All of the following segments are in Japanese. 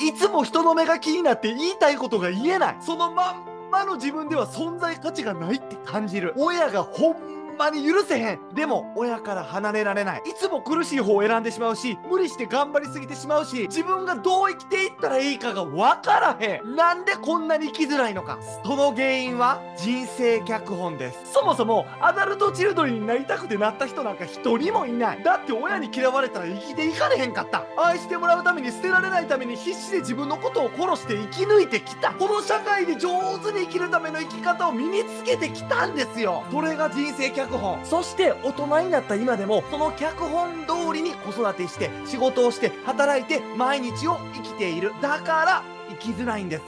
いつも人の目が気になって言いたいことが言えない。そのまんまの自分では存在価値がないって感じる。親がほんまに許せへんでも親から離れられないいつも苦しい方を選んでしまうし無理して頑張りすぎてしまうし自分がどう生きていったらいいかが分からへんなんでこんなに生きづらいのかその原因は人生脚本ですそもそもアダルトチルドリンになりたくてなった人なんか一人もいないだって親に嫌われたら生きていかれへんかった愛してもらうために捨てられないために必死で自分のことを殺して生き抜いてきたこの社会で上手に生きるための生き方を身につけてきたんですよそれが人生脚脚本そして大人になった今でもその脚本通りに子育てして仕事をして働いて毎日を生きているだから生きづらいんです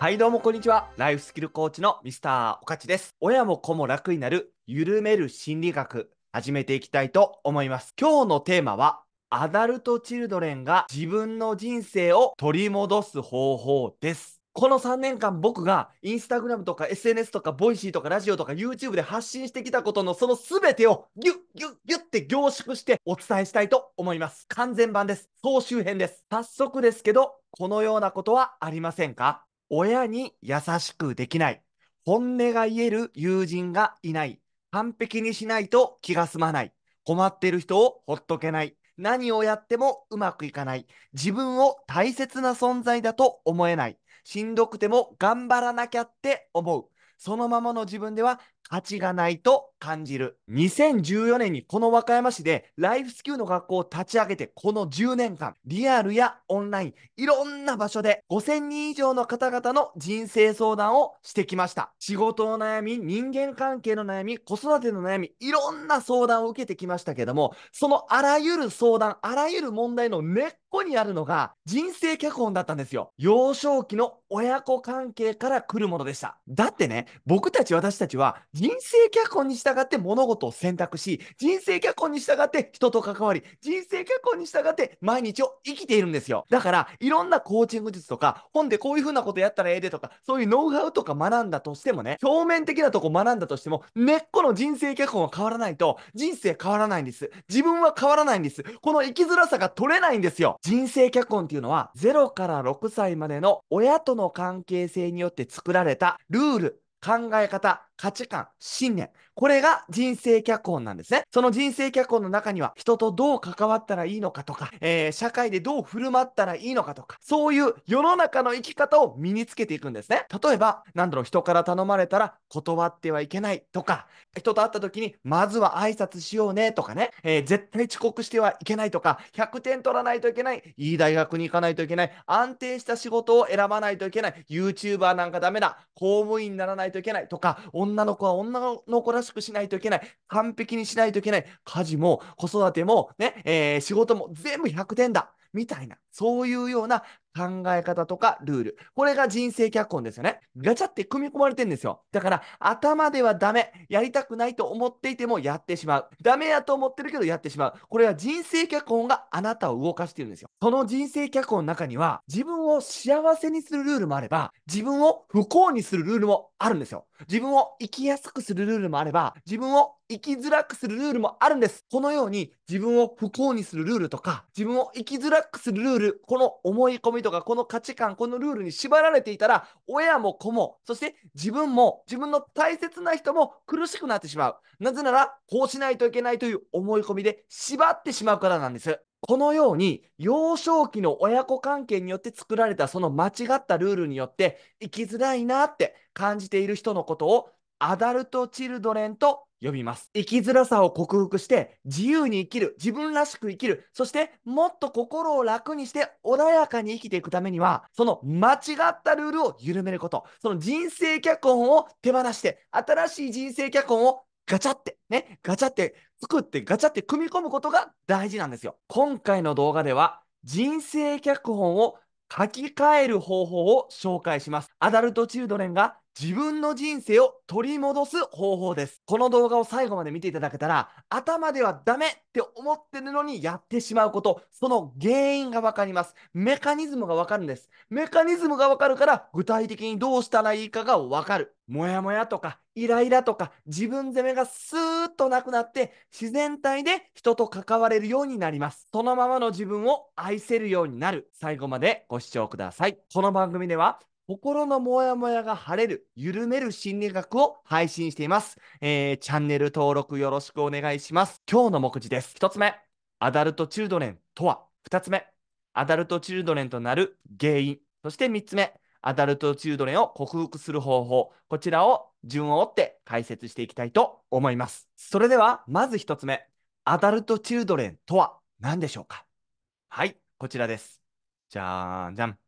はいどうもこんにちはライフスキルコーチのミスターおかちです親も子も楽になる緩める心理学始めていきたいと思います今日のテーマはアダルトチルドレンが自分の人生を取り戻す方法ですこの3年間僕がインスタグラムとか SNS とかボイシーとかラジオとか YouTube で発信してきたことのその全てをギュッギュッギュッって凝縮してお伝えしたいと思います。完全版です。総集編です。早速ですけど、このようなことはありませんか親に優しくできない。本音が言える友人がいない。完璧にしないと気が済まない。困ってる人をほっとけない。何をやってもうまくいかない。自分を大切な存在だと思えない。しんどくても頑張らなきゃって思う。そのままの自分では価値がないと感じる。2014年にこの和歌山市でライフスキューの学校を立ち上げて、この10年間、リアルやオンライン、いろんな場所で5000人以上の方々の人生相談をしてきました。仕事の悩み、人間関係の悩み、子育ての悩み、いろんな相談を受けてきましたけども、そのあらゆる相談、あらゆる問題の根っこにあるのが人生脚本だったんですよ。幼少期の親子関係から来るものでした。だってね、僕たち私たちは人生脚本に従って物事を選択し、人生脚本に従って人と関わり、人生脚本に従って毎日を生きているんですよ。だから、いろんなコーチング術とか、本でこういう風なことやったらええでとか、そういうノウハウとか学んだとしてもね、表面的なとこ学んだとしても、根っこの人生脚本は変わらないと、人生変わらないんです。自分は変わらないんです。この生きづらさが取れないんですよ。人生脚本っていうのは、0から6歳までの親との関係性によって作られたルール、考え方、価値観、信念。これが人生脚本なんですね。その人生脚本の中には、人とどう関わったらいいのかとか、えー、社会でどう振る舞ったらいいのかとか、そういう世の中の生き方を身につけていくんですね。例えば、なんだろう、人から頼まれたら断ってはいけないとか、人と会った時に、まずは挨拶しようねとかね、えー、絶対遅刻してはいけないとか、100点取らないといけない、いい大学に行かないといけない、安定した仕事を選ばないといけない、YouTuber なんかダメだ、公務員にならないといけないとか、同女の子は女の子らしくしないといけない。完璧にしないといけない。家事も子育てもね、えー、仕事も全部100点だ。みたいな、そういうような考え方とかルール。これが人生脚本ですよね。ガチャって組み込まれてんですよ。だから、頭ではダメ。やりたくないと思っていてもやってしまう。ダメやと思ってるけどやってしまう。これは人生脚本があなたを動かしてるんですよ。その人生脚本の中には、自分を幸せにするルールもあれば、自分を不幸にするルールもあるんですよ。自分を生きやすくするルールもあれば、自分を生きづらくするルールもあるんです。このように、自分を不幸にするルールとか、自分を生きづらくするルール、この思い込みととかこの価値観、このルールに縛られていたら、親も子も、そして自分も、自分の大切な人も苦しくなってしまう。なぜなら、こうしないといけないという思い込みで縛ってしまうからなんです。このように幼少期の親子関係によって作られたその間違ったルールによって生きづらいなって感じている人のことをアダルトチルドレンと呼びます。生きづらさを克服して自由に生きる、自分らしく生きる、そしてもっと心を楽にして穏やかに生きていくためには、その間違ったルールを緩めること、その人生脚本を手放して、新しい人生脚本をガチャって、ね、ガチャって作ってガチャって組み込むことが大事なんですよ。今回の動画では人生脚本を書き換える方法を紹介します。アダルトチルドレンが自分の人生を取り戻す方法です。この動画を最後まで見ていただけたら、頭ではダメって思ってるのにやってしまうこと、その原因がわかります。メカニズムがわかるんです。メカニズムがわかるから、具体的にどうしたらいいかがわかる。もやもやとか、イライラとか、自分責めがスーッとなくなって、自然体で人と関われるようになります。そのままの自分を愛せるようになる。最後までご視聴ください。この番組では、心のモヤモヤが晴れる、緩める心理学を配信しています。えー、チャンネル登録よろしくお願いします。今日の目次です。一つ目、アダルトチルドレンとは。二つ目、アダルトチルドレンとなる原因。そして三つ目、アダルトチルドレンを克服する方法。こちらを順を追って解説していきたいと思います。それでは、まず一つ目、アダルトチルドレンとは何でしょうかはい、こちらです。じゃーんじゃん。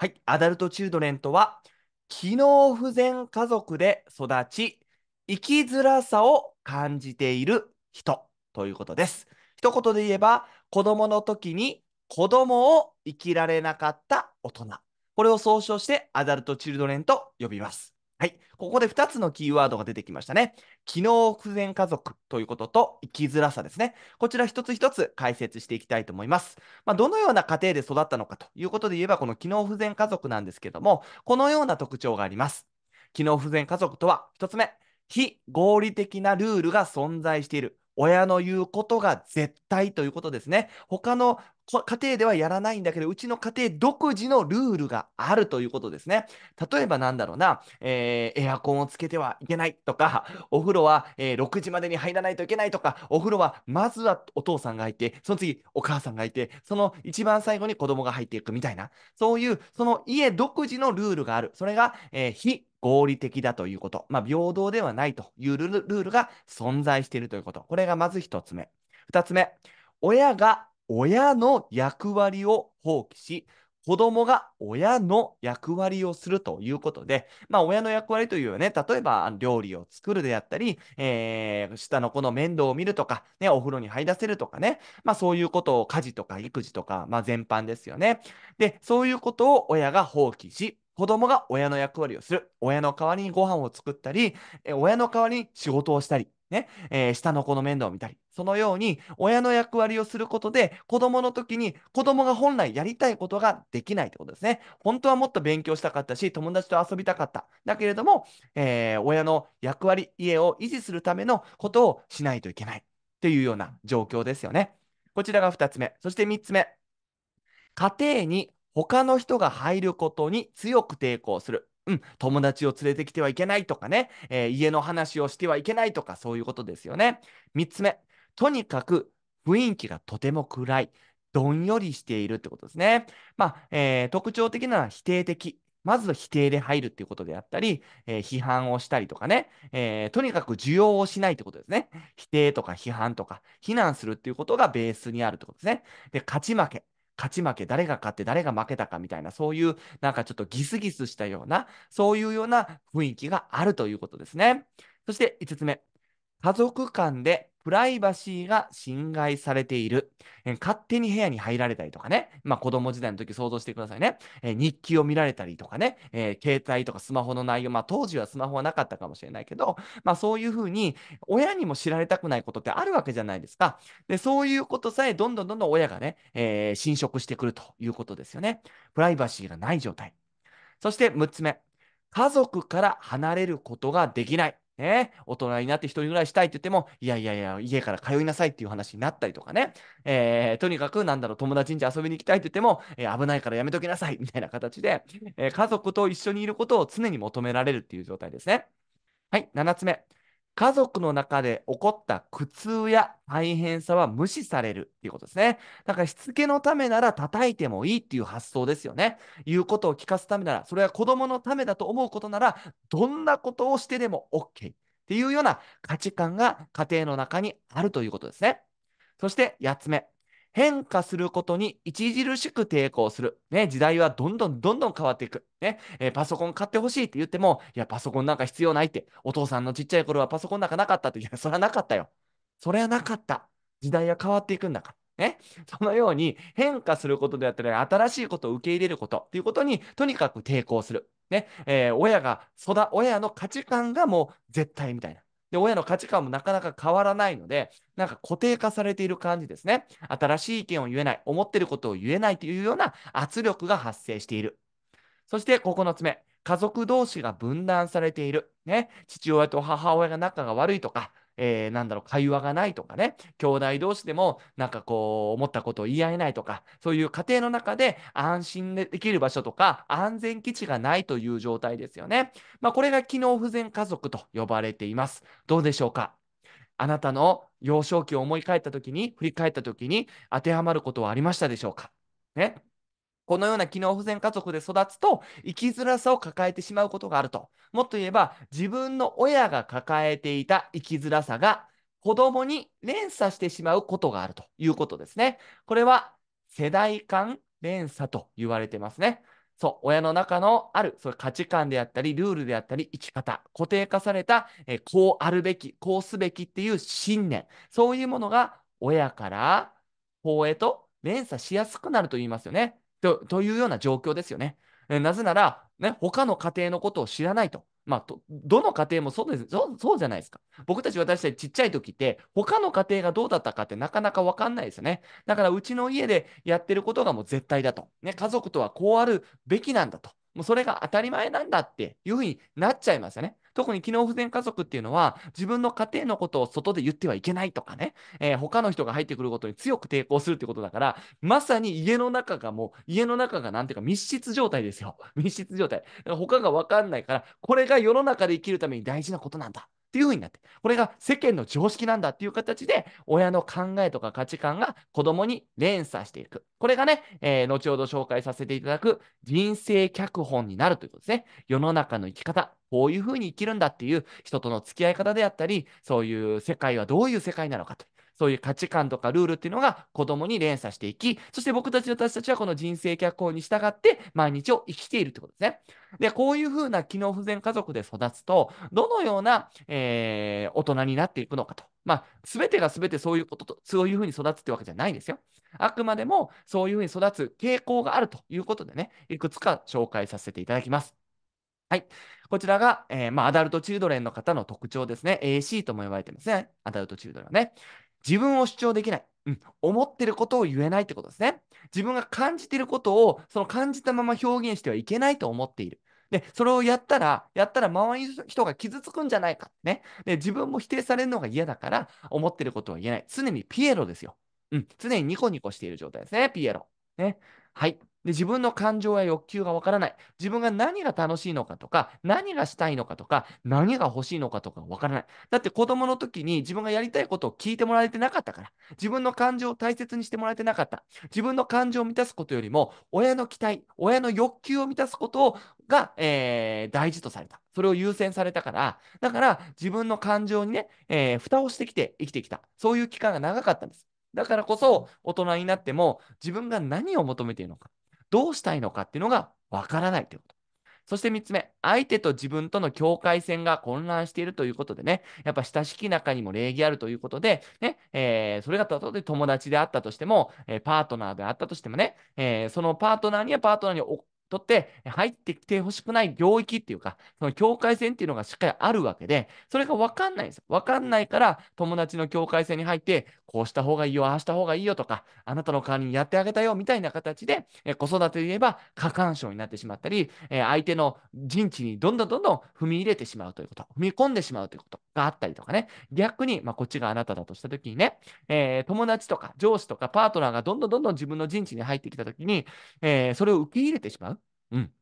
はい、アダルト・チルドレンとは、機能不全家族で育ち、生きづらさを感じている人ということです。一言で言えば、子供の時に子供を生きられなかった大人。これを総称してアダルト・チルドレンと呼びます。はい。ここで2つのキーワードが出てきましたね。機能不全家族ということと生きづらさですね。こちら一つ一つ解説していきたいと思います。まあ、どのような家庭で育ったのかということで言えば、この機能不全家族なんですけども、このような特徴があります。機能不全家族とは、1つ目、非合理的なルールが存在している。親の言うことが絶対ということですね。他の家庭ではやらないんだけど、うちの家庭独自のルールがあるということですね。例えばなんだろうな、えー、エアコンをつけてはいけないとか、お風呂は、えー、6時までに入らないといけないとか、お風呂はまずはお父さんがいて、その次お母さんがいて、その一番最後に子供が入っていくみたいな、そういうその家独自のルールがある。それが、えー、非合理的だということ。まあ、平等ではないというルールが存在しているということ。これがまず一つ目。二つ目。親が親の役割を放棄し、子供が親の役割をするということで、まあ親の役割というね、例えば料理を作るであったり、えー、下の子の面倒を見るとか、ね、お風呂に入らせるとかね、まあそういうことを家事とか育児とか、まあ全般ですよね。で、そういうことを親が放棄し、子供が親の役割をする。親の代わりにご飯を作ったり、え親の代わりに仕事をしたり、ね、えー、下の子の面倒を見たり、そのように親の役割をすることで子供の時に子供が本来やりたいことができないってことですね。本当はもっと勉強したかったし友達と遊びたかった。だけれども、えー、親の役割、家を維持するためのことをしないといけないっていうような状況ですよね。こちらが2つ目。そして3つ目。家庭に他の人が入ることに強く抵抗する。うん、友達を連れてきてはいけないとかね、えー、家の話をしてはいけないとか、そういうことですよね。3つ目、とにかく雰囲気がとても暗い、どんよりしているってことですね。まあ、えー、特徴的なのは否定的。まず否定で入るっていうことであったり、えー、批判をしたりとかね、えー、とにかく需要をしないってことですね。否定とか批判とか、非難するっていうことがベースにあるってことですね。で、勝ち負け。勝ち負け、誰が勝って誰が負けたかみたいな、そういうなんかちょっとギスギスしたような、そういうような雰囲気があるということですね。そして5つ目、家族間でプライバシーが侵害されている。えー、勝手に部屋に入られたりとかね。まあ子供時代の時想像してくださいね。えー、日記を見られたりとかね、えー、携帯とかスマホの内容、まあ当時はスマホはなかったかもしれないけど、まあそういうふうに親にも知られたくないことってあるわけじゃないですか。で、そういうことさえどんどんどんどん親がね、え侵食してくるということですよね。プライバシーがない状態。そして6つ目。家族から離れることができない。ね、大人になって一人暮らししたいって言っても、いやいやいや、家から通いなさいっていう話になったりとかね、えー、とにかくなんだろう、友達ん家遊びに行きたいって言っても、えー、危ないからやめときなさいみたいな形で、えー、家族と一緒にいることを常に求められるっていう状態ですね。はい、7つ目。家族の中で起こった苦痛や大変さは無視されるっていうことですね。だからしつけのためなら叩いてもいいっていう発想ですよね。言うことを聞かすためなら、それは子供のためだと思うことなら、どんなことをしてでも OK っていうような価値観が家庭の中にあるということですね。そして8つ目。変化することに著しく抵抗する。ね、時代はどんどんどんどん変わっていく。ね、えー、パソコン買ってほしいって言っても、いや、パソコンなんか必要ないって。お父さんのちっちゃい頃はパソコンなんかなかったって。いや、それはなかったよ。それはなかった。時代は変わっていくんだから。ね、そのように変化することであったり、新しいことを受け入れることっていうことにとにかく抵抗する。ね、えー、親が、親の価値観がもう絶対みたいな。で、親の価値観もなかなか変わらないので、なんか固定化されている感じですね。新しい意見を言えない、思ってることを言えないというような圧力が発生している。そして9つ目、家族同士が分断されている。ね、父親と母親が仲が悪いとか、えー、なんだろう、会話がないとかね、兄弟同士でも、なんかこう、思ったことを言い合えないとか、そういう家庭の中で安心できる場所とか、安全基地がないという状態ですよね。まあ、これが機能不全家族と呼ばれています。どうでしょうかあなたの幼少期を思い返った時に、振り返った時に当てはまることはありましたでしょうかね。このような機能不全家族で育つと生きづらさを抱えてしまうことがあると。もっと言えば自分の親が抱えていた生きづらさが子供に連鎖してしまうことがあるということですね。これは世代間連鎖と言われてますね。そう、親の中のあるそ価値観であったり、ルールであったり、生き方、固定化された、えこうあるべき、こうすべきっていう信念、そういうものが親から方へと連鎖しやすくなると言いますよね。とというような状況ですよね。えなぜなら、ね、他の家庭のことを知らないと。まあ、とどの家庭もそうですそうそうじゃないですか。僕たち私たちちっちゃい時って他の家庭がどうだったかってなかなか分かんないですよね。だからうちの家でやってることがもう絶対だと。ね、家族とはこうあるべきなんだと。もうそれが当たり前なんだっていうふうになっちゃいますよね。特に機能不全家族っていうのは、自分の家庭のことを外で言ってはいけないとかね、えー、他の人が入ってくることに強く抵抗するってことだから、まさに家の中がもう、家の中がなんていうか密室状態ですよ。密室状態。他がわかんないから、これが世の中で生きるために大事なことなんだ。っていう風になって、これが世間の常識なんだっていう形で、親の考えとか価値観が子供に連鎖していく。これがね、えー、後ほど紹介させていただく人生脚本になるということですね。世の中の生き方、こういう風に生きるんだっていう人との付き合い方であったり、そういう世界はどういう世界なのかとそういう価値観とかルールっていうのが子供に連鎖していき、そして僕たち私たちはこの人生脚本に従って毎日を生きているってことですね。で、こういうふうな機能不全家族で育つと、どのような、えー、大人になっていくのかと。まあ、すべてがすべてそういうことと、そういうふうに育つってわけじゃないんですよ。あくまでもそういうふうに育つ傾向があるということでね、いくつか紹介させていただきます。はい。こちらが、えー、まあ、アダルトチルドレンの方の特徴ですね。AC とも呼ばれてますね。アダルトチルドレンはね。自分を主張できない。うん、思ってることを言えないってことですね。自分が感じてることを、その感じたまま表現してはいけないと思っている。で、それをやったら、やったら周りの人が傷つくんじゃないか。ね。で、自分も否定されるのが嫌だから、思ってることは言えない。常にピエロですよ。うん。常にニコニコしている状態ですね、ピエロ。ね。はい。で自分の感情や欲求がわからない。自分が何が楽しいのかとか、何がしたいのかとか、何が欲しいのかとかわからない。だって子供の時に自分がやりたいことを聞いてもらえてなかったから。自分の感情を大切にしてもらえてなかった。自分の感情を満たすことよりも、親の期待、親の欲求を満たすことをが、えー、大事とされた。それを優先されたから、だから自分の感情にね、えー、蓋をしてきて生きてきた。そういう期間が長かったんです。だからこそ、大人になっても自分が何を求めているのか。どうしたいのかっていうのがわからないということ。そして3つ目、相手と自分との境界線が混乱しているということでね、やっぱ親しき中にも礼儀あるということで、ね、えー、それがたと友達であったとしても、えー、パートナーであったとしてもね、えー、そのパートナーにはパートナーにとって入ってきてほしくない領域っていうか、その境界線っていうのがしっかりあるわけで、それが分かんないんですよ。分かんないから、友達の境界線に入って、こうした方がいいよ、ああした方がいいよとか、あなたの代わりにやってあげたよ、みたいな形で、え子育てで言えば過干渉になってしまったり、え相手の陣地にどんどんどんどん踏み入れてしまうということ、踏み込んでしまうということがあったりとかね、逆に、まあ、こっちがあなただとしたときにね、えー、友達とか上司とかパートナーがどんどんどんどん自分の陣地に入ってきたときに、えー、それを受け入れてしまう。うん。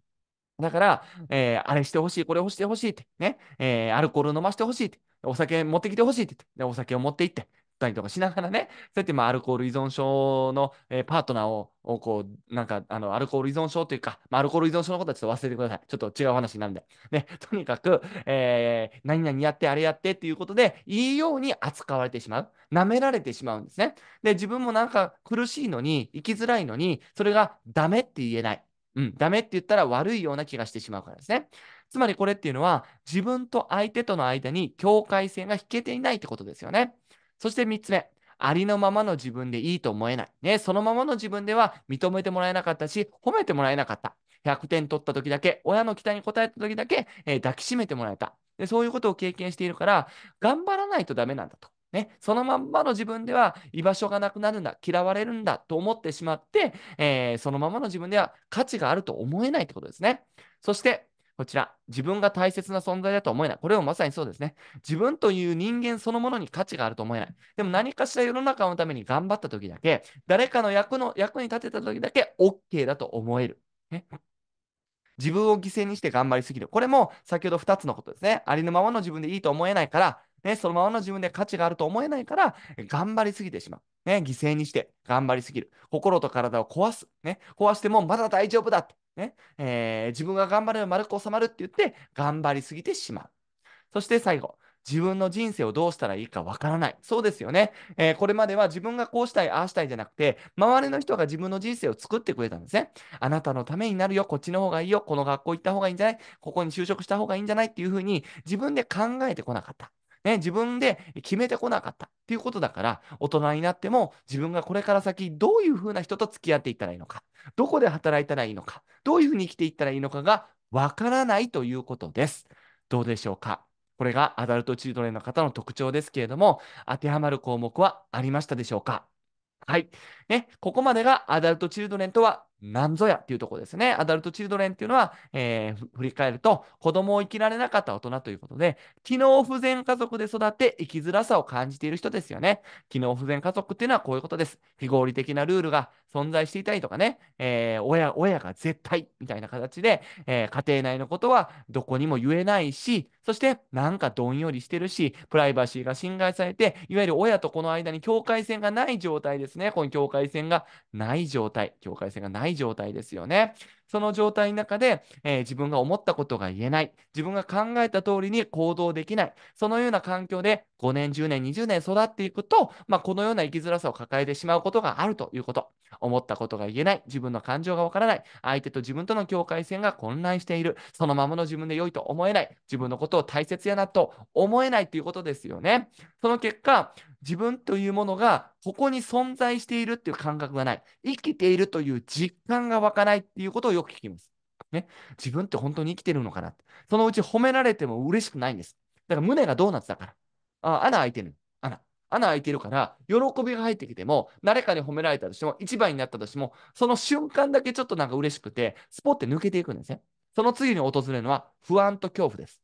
だから、えー、あれしてほしい、これをしてほしいって、ね、えー、アルコール飲ましてほしいって、お酒持ってきてほしいってで、お酒を持って行って、たりとかしながらね、そうやってまあアルコール依存症の、えー、パートナーををこう、なんかあのアルコール依存症というか、まあ、アルコール依存症のことはちょっと忘れてください。ちょっと違う話なんで。ね、とにかく、えー、何々やって、あれやってっていうことで、いいように扱われてしまう。舐められてしまうんですね。で、自分もなんか苦しいのに、生きづらいのに、それがダメって言えない。うん、ダメって言ったら悪いような気がしてしまうからですね。つまりこれっていうのは、自分と相手との間に境界線が引けていないってことですよね。そして3つ目。ありのままの自分でいいと思えない。ね、そのままの自分では認めてもらえなかったし、褒めてもらえなかった。100点取った時だけ、親の期待に応えた時だけ、えー、抱きしめてもらえたで。そういうことを経験しているから、頑張らないとダメなんだと。ね、そのまんまの自分では居場所がなくなるんだ、嫌われるんだと思ってしまって、えー、そのままの自分では価値があると思えないってことですね。そして、こちら、自分が大切な存在だと思えない。これもまさにそうですね。自分という人間そのものに価値があると思えない。でも何かしら世の中のために頑張った時だけ、誰かの役の役に立てた時だけ OK だと思える。ね自分を犠牲にして頑張りすぎる。これも先ほど2つのことですね。ありのままの自分でいいと思えないから、ね、そのままの自分で価値があると思えないから、頑張りすぎてしまう。ね、犠牲にして頑張りすぎる。心と体を壊す。ね、壊してもまだ大丈夫だって、ねえー、自分が頑張れば丸く収まるって言って、頑張りすぎてしまう。そして最後。自分の人生をどうしたらいいかわからない。そうですよね、えー、これまでは自分がこうしたい、ああしたいじゃなくて、周りの人が自分の人生を作ってくれたんですね。あなたのためになるよ、こっちの方がいいよ、この学校行った方がいいんじゃない、ここに就職した方がいいんじゃないっていうふうに自分で考えてこなかった。ね、自分で決めてこなかったっていうことだから、大人になっても自分がこれから先どういうふうな人と付き合っていったらいいのか、どこで働いたらいいのか、どういうふうに生きていったらいいのかがわからないということです。どうでしょうかこれがアダルトチルドレンの方の特徴ですけれども、当てはまる項目はありましたでしょうかはい。ね、ここまでがアダルトチルドレンとは何ぞやっていうところですね。アダルトチルドレンっていうのは、えー、振り返ると、子供を生きられなかった大人ということで、機能不全家族で育って生きづらさを感じている人ですよね。機能不全家族っていうのはこういうことです。非合理的なルールが存在していたりとかね、えー、親、親が絶対みたいな形で、えー、家庭内のことはどこにも言えないし、そしてなんかどんよりしてるし、プライバシーが侵害されて、いわゆる親と子の間に境界線がない状態ですね。この境界界線がない状態、境界線がない状態ですよね。その状態の中で、えー、自分が思ったことが言えない、自分が考えた通りに行動できない、そのような環境で5年、10年、20年育っていくと、まあ、このような生きづらさを抱えてしまうことがあるということ。思ったことが言えない、自分の感情がわからない、相手と自分との境界線が混乱している、そのままの自分で良いと思えない、自分のことを大切やなと思えないということですよね。その結果、自分というものがここに存在しているっていう感覚がない。生きているという実感が湧かないっていうことをよく聞きます。ね、自分って本当に生きてるのかなそのうち褒められても嬉しくないんです。だから胸がドーナツだから。あ穴開いてる。穴。穴開いてるから、喜びが入ってきても、誰かに褒められたとしても、一番になったとしても、その瞬間だけちょっとなんか嬉しくて、スポッて抜けていくんですね。その次に訪れるのは不安と恐怖です。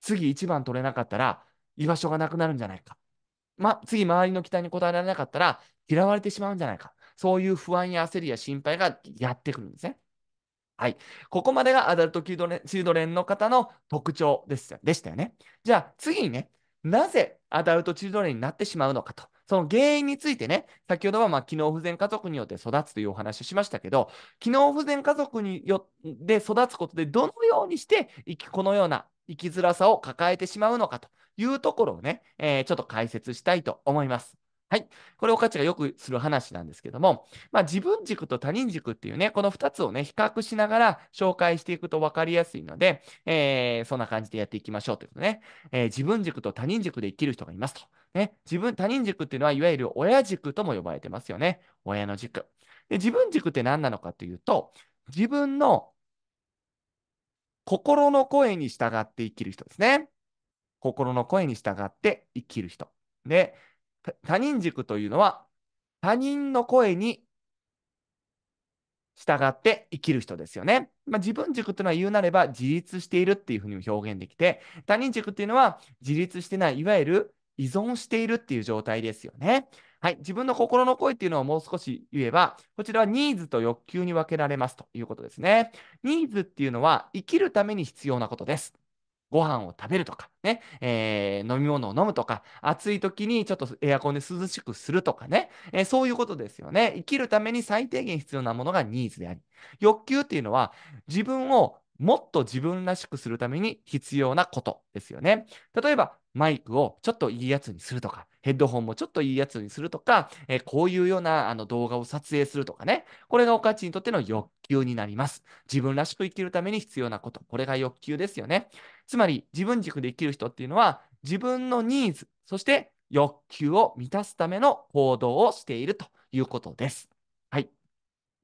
次一番取れなかったら、居場所がなくなるんじゃないか。ま、次周りの期待に応えられなかったら嫌われてしまうんじゃないか。そういう不安や焦りや心配がやってくるんですね。はい。ここまでがアダルトキュチルドレンの方の特徴ですでしたよね。じゃあ次にね、なぜアダルトチルドレンになってしまうのかと。その原因についてね、先ほどはま機能不全家族によって育つというお話をしましたけど、機能不全家族によって育つことで、どのようにしてこのような生きづらさを抱えてしまうのかというところをね、えー、ちょっと解説したいと思います。はい。これ、おかちがよくする話なんですけども、まあ、自分軸と他人軸っていうね、この2つをね、比較しながら紹介していくと分かりやすいので、えー、そんな感じでやっていきましょうということね、えー、自分軸と他人軸で生きる人がいますと。ね、自分、他人軸っていうのは、いわゆる親軸とも呼ばれてますよね。親の軸。で自分軸って何なのかというと、自分の心の声に従って生きる人ですね。心の声に従って生きる人。で、他人軸というのは、他人の声に従って生きる人ですよね。まあ、自分軸というのは言うなれば自立しているっていうふうに表現できて、他人軸っていうのは自立してない、いわゆる依存しているっていう状態ですよね。はい、自分の心の声っていうのをもう少し言えば、こちらはニーズと欲求に分けられますということですね。ニーズっていうのは生きるために必要なことです。ご飯を食べるとか、ね、えー、飲み物を飲むとか、暑い時にちょっとエアコンで涼しくするとかね、えー、そういうことですよね。生きるために最低限必要なものがニーズであり、欲求っていうのは自分をもっと自分らしくするために必要なことですよね。例えば、マイクをちょっといいやつにするとか、ヘッドホンもちょっといいやつにするとか、えー、こういうようなあの動画を撮影するとかね、これがおかちにとっての欲求になります。自分らしく生きるために必要なこと、これが欲求ですよね。つまり、自分軸で生きる人っていうのは、自分のニーズ、そして欲求を満たすための行動をしているということです。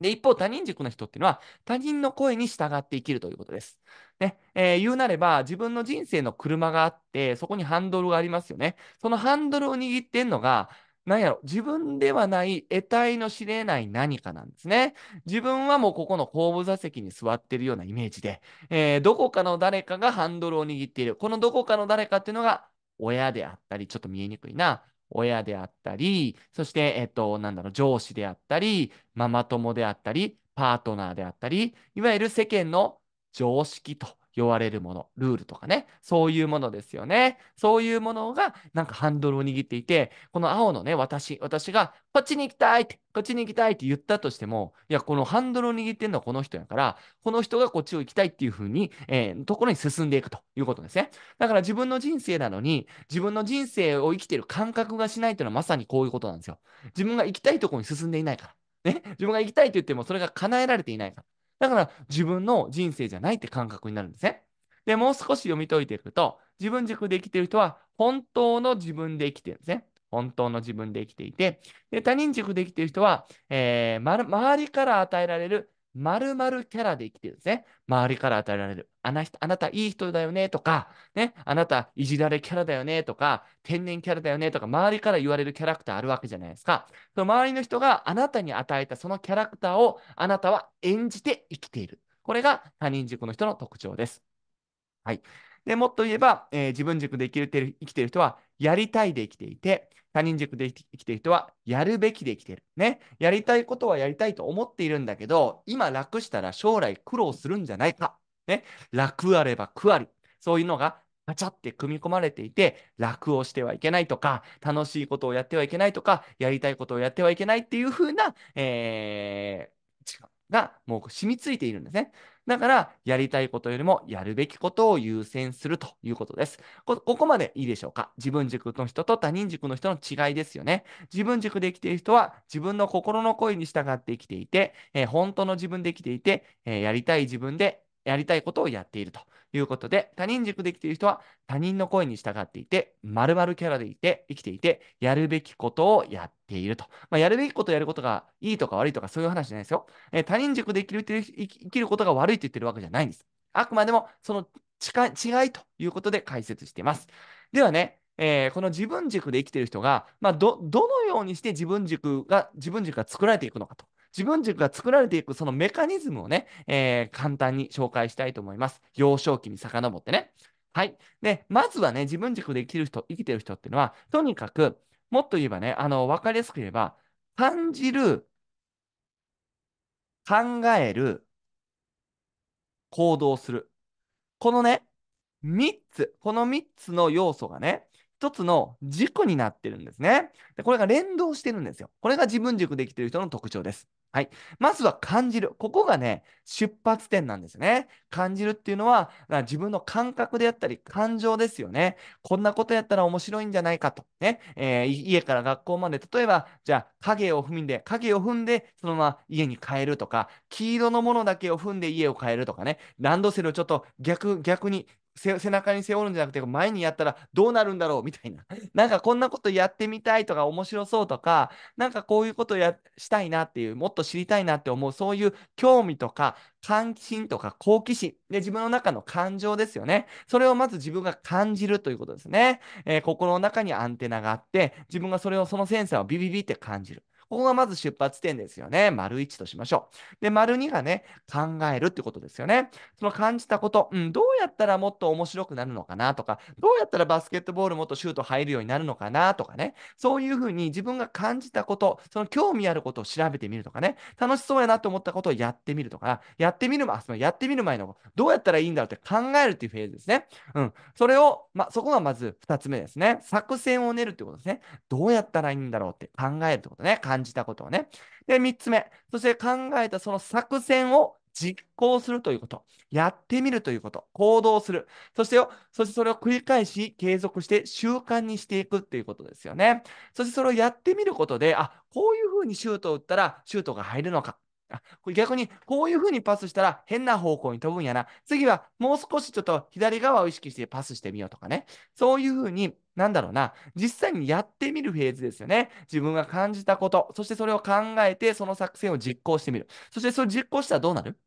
で、一方、他人軸の人っていうのは、他人の声に従って生きるということです。ね、えー、言うなれば、自分の人生の車があって、そこにハンドルがありますよね。そのハンドルを握ってんのが、何やろ、自分ではない得体の知れない何かなんですね。自分はもうここの後部座席に座ってるようなイメージで、えー、どこかの誰かがハンドルを握っている。このどこかの誰かっていうのが、親であったり、ちょっと見えにくいな。親であったり、そして、えっと、なんだろう、上司であったり、ママ友であったり、パートナーであったり、いわゆる世間の常識と言われるもの、ルールとかね、そういうものですよね。そういうものがなんかハンドルを握っていて、この青のね、私、私がこっちに行きたいって、こっちに行きたいって言ったとしても、いや、このハンドルを握ってるのはこの人やから、この人がこっちを行きたいっていうふうに、えー、ところに進んでいくということですね。だから自分の人生なのに、自分の人生を生きてる感覚がしないというのはまさにこういうことなんですよ。自分が行きたいところに進んでいないから。ね、自分が行きたいと言ってもそれが叶えられていないから。だから自分の人生じゃないって感覚になるんですね。で、もう少し読み解いていくと、自分軸で生きている人は本当の自分で生きてるんですね。本当の自分で生きていて、で他人軸で生きている人は、えーま、周りから与えられるまるキャラで生きてるんですね。周りから与えられる。あなあなたいい人だよねとか、ね、あなたいじられキャラだよねとか、天然キャラだよねとか、周りから言われるキャラクターあるわけじゃないですか。その周りの人があなたに与えたそのキャラクターをあなたは演じて生きている。これが他人軸の人の特徴です。はい。でもっと言えば、えー、自分軸で生きてる生きてる人はやりたいで生きていて、他人軸で生きている人はやるべきで生きている。ね。やりたいことはやりたいと思っているんだけど、今楽したら将来苦労するんじゃないか。ね。楽あれば苦あり。そういうのがガチャって組み込まれていて、楽をしてはいけないとか、楽しいことをやってはいけないとか、やりたいことをやってはいけないっていう風な、えー、がもう染みついているんですね。だから、やりたいことよりもやるべきことを優先するということです。ここまでいいでしょうか自分軸の人と他人軸の人の違いですよね。自分軸で生きている人は自分の心の声に従って生きていて、えー、本当の自分で生きていて、えー、やりたい自分でやりたいことをやっているということで、他人軸で生きている人は他人の声に従っていて、まるキャラでいて、生きていて、やるべきことをやっていると。まあ、やるべきことをやることがいいとか悪いとかそういう話じゃないですよ。えー、他人軸で生きる生きることが悪いって言ってるわけじゃないんです。あくまでもその違いということで解説しています。ではね、えー、この自分軸で生きている人が、まあ、ど、どのようにして自分軸が、自分軸が作られていくのかと自分軸が作られていくそのメカニズムをね、えー、簡単に紹介したいと思います。幼少期に遡ってね。はい。で、まずはね、自分軸で生きる人、生きてる人っていうのは、とにかく、もっと言えばね、あの、わかりやすく言えば、感じる、考える、行動する。このね、三つ、この三つの要素がね、一つの軸になってるんですねで。これが連動してるんですよ。これが自分軸できてる人の特徴です。はい。まずは感じる。ここがね、出発点なんですね。感じるっていうのは、自分の感覚であったり、感情ですよね。こんなことやったら面白いんじゃないかと。ね。えー、家から学校まで、例えば、じゃあ、影を踏んで、影を踏んで、そのまま家に帰るとか、黄色のものだけを踏んで家を変えるとかね。ランドセルをちょっと逆、逆に背中に背負うんじゃなくて前にやったらどうなるんだろうみたいな なんかこんなことやってみたいとか面白そうとかなんかこういうことやしたいなっていうもっと知りたいなって思うそういう興味とか関心とか好奇心で自分の中の感情ですよねそれをまず自分が感じるということですね、えー、心の中にアンテナがあって自分がそれをそのセンサーをビビビって感じるここがまず出発点ですよね。丸1としましょう。で、丸2がね、考えるってことですよね。その感じたこと、うん、どうやったらもっと面白くなるのかなとか、どうやったらバスケットボールもっとシュート入るようになるのかなとかね、そういうふうに自分が感じたこと、その興味あることを調べてみるとかね、楽しそうやなと思ったことをやってみるとか、やってみる、あ、そのやってみる前の、どうやったらいいんだろうって考えるっていうフェーズですね。うん。それを、ま、そこがまず2つ目ですね。作戦を練るってことですね。どうやったらいいんだろうって考えるってことね。感感じたことをね。で、3つ目。そして考えたその作戦を実行するということ。やってみるということ。行動する。そしてよ、そしてそれを繰り返し継続して習慣にしていくっていうことですよね。そしてそれをやってみることで、あ、こういうふうにシュートを打ったらシュートが入るのか。あこれ逆に、こういうふうにパスしたら変な方向に飛ぶんやな。次はもう少しちょっと左側を意識してパスしてみようとかね。そういうふうに、なんだろうな。実際にやってみるフェーズですよね。自分が感じたこと、そしてそれを考えて、その作戦を実行してみる。そしてそれ実行したらどうなる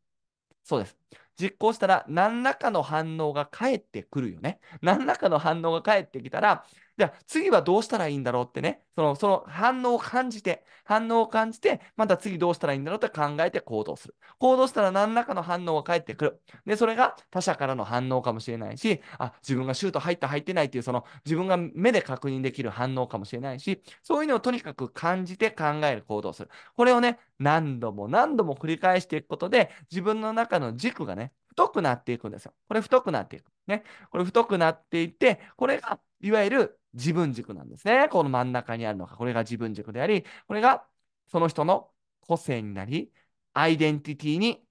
そうです。実行したら何らかの反応が返ってくるよね。何らかの反応が返ってきたら、じゃあ次はどうしたらいいんだろうってね、そのその反応を感じて、反応を感じて、また次どうしたらいいんだろうって考えて行動する。行動したら何らかの反応が返ってくる。で、それが他者からの反応かもしれないし、あ、自分がシュート入った入ってないっていう、その自分が目で確認できる反応かもしれないし、そういうのをとにかく感じて考える行動する。これをね、何度も何度も繰り返していくことで、自分の中の軸がね、太くなっていくんですよ。これ太くなっていく。ね。これ太くなっていって、これがいわゆる自分軸なんですね。この真ん中にあるのが、これが自分軸であり、これがその人の個性になり、アイデンティティに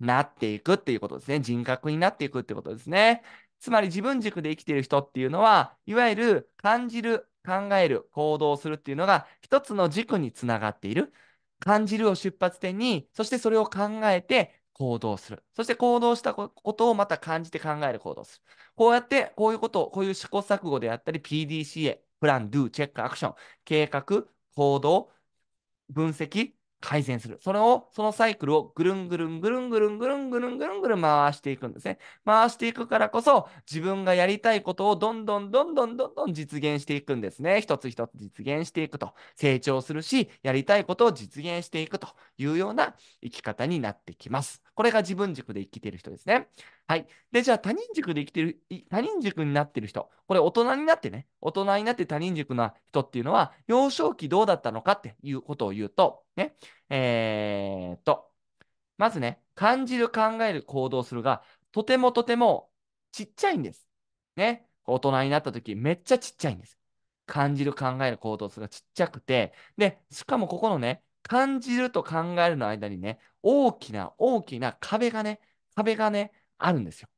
なっていくっていうことですね。人格になっていくってことですね。つまり自分軸で生きている人っていうのは、いわゆる感じる、考える、行動するっていうのが一つの軸につながっている。感じるを出発点に、そしてそれを考えて行動する。そして行動したことをまた感じて考える行動する。こうやって、こういうことを、こういう試行錯誤であったり、PDCA、プラン、ドゥ、チェック、アクション、計画、行動、分析、改善する。それを、そのサイクルをぐるんぐるんぐるんぐるんぐるんぐるんぐるんぐるん回していくんですね。回していくからこそ、自分がやりたいことをどんどんどんどんどんどん実現していくんですね。一つ一つ実現していくと。成長するし、やりたいことを実現していくというような生き方になってきます。これが自分軸で生きている人ですね。はい。で、じゃあ他人塾で生きてる、他人塾になってる人、これ大人になってね、大人になって他人塾な人っていうのは、幼少期どうだったのかっていうことを言うと、ね、えー、っと、まずね、感じる、考える、行動するが、とてもとてもちっちゃいんです。ね、大人になった時、めっちゃちっちゃいんです。感じる、考える、行動するがちっちゃくて、で、しかもここのね、感じると考えるの間にね、大きな大きな壁がね、壁がね、あるんですよ。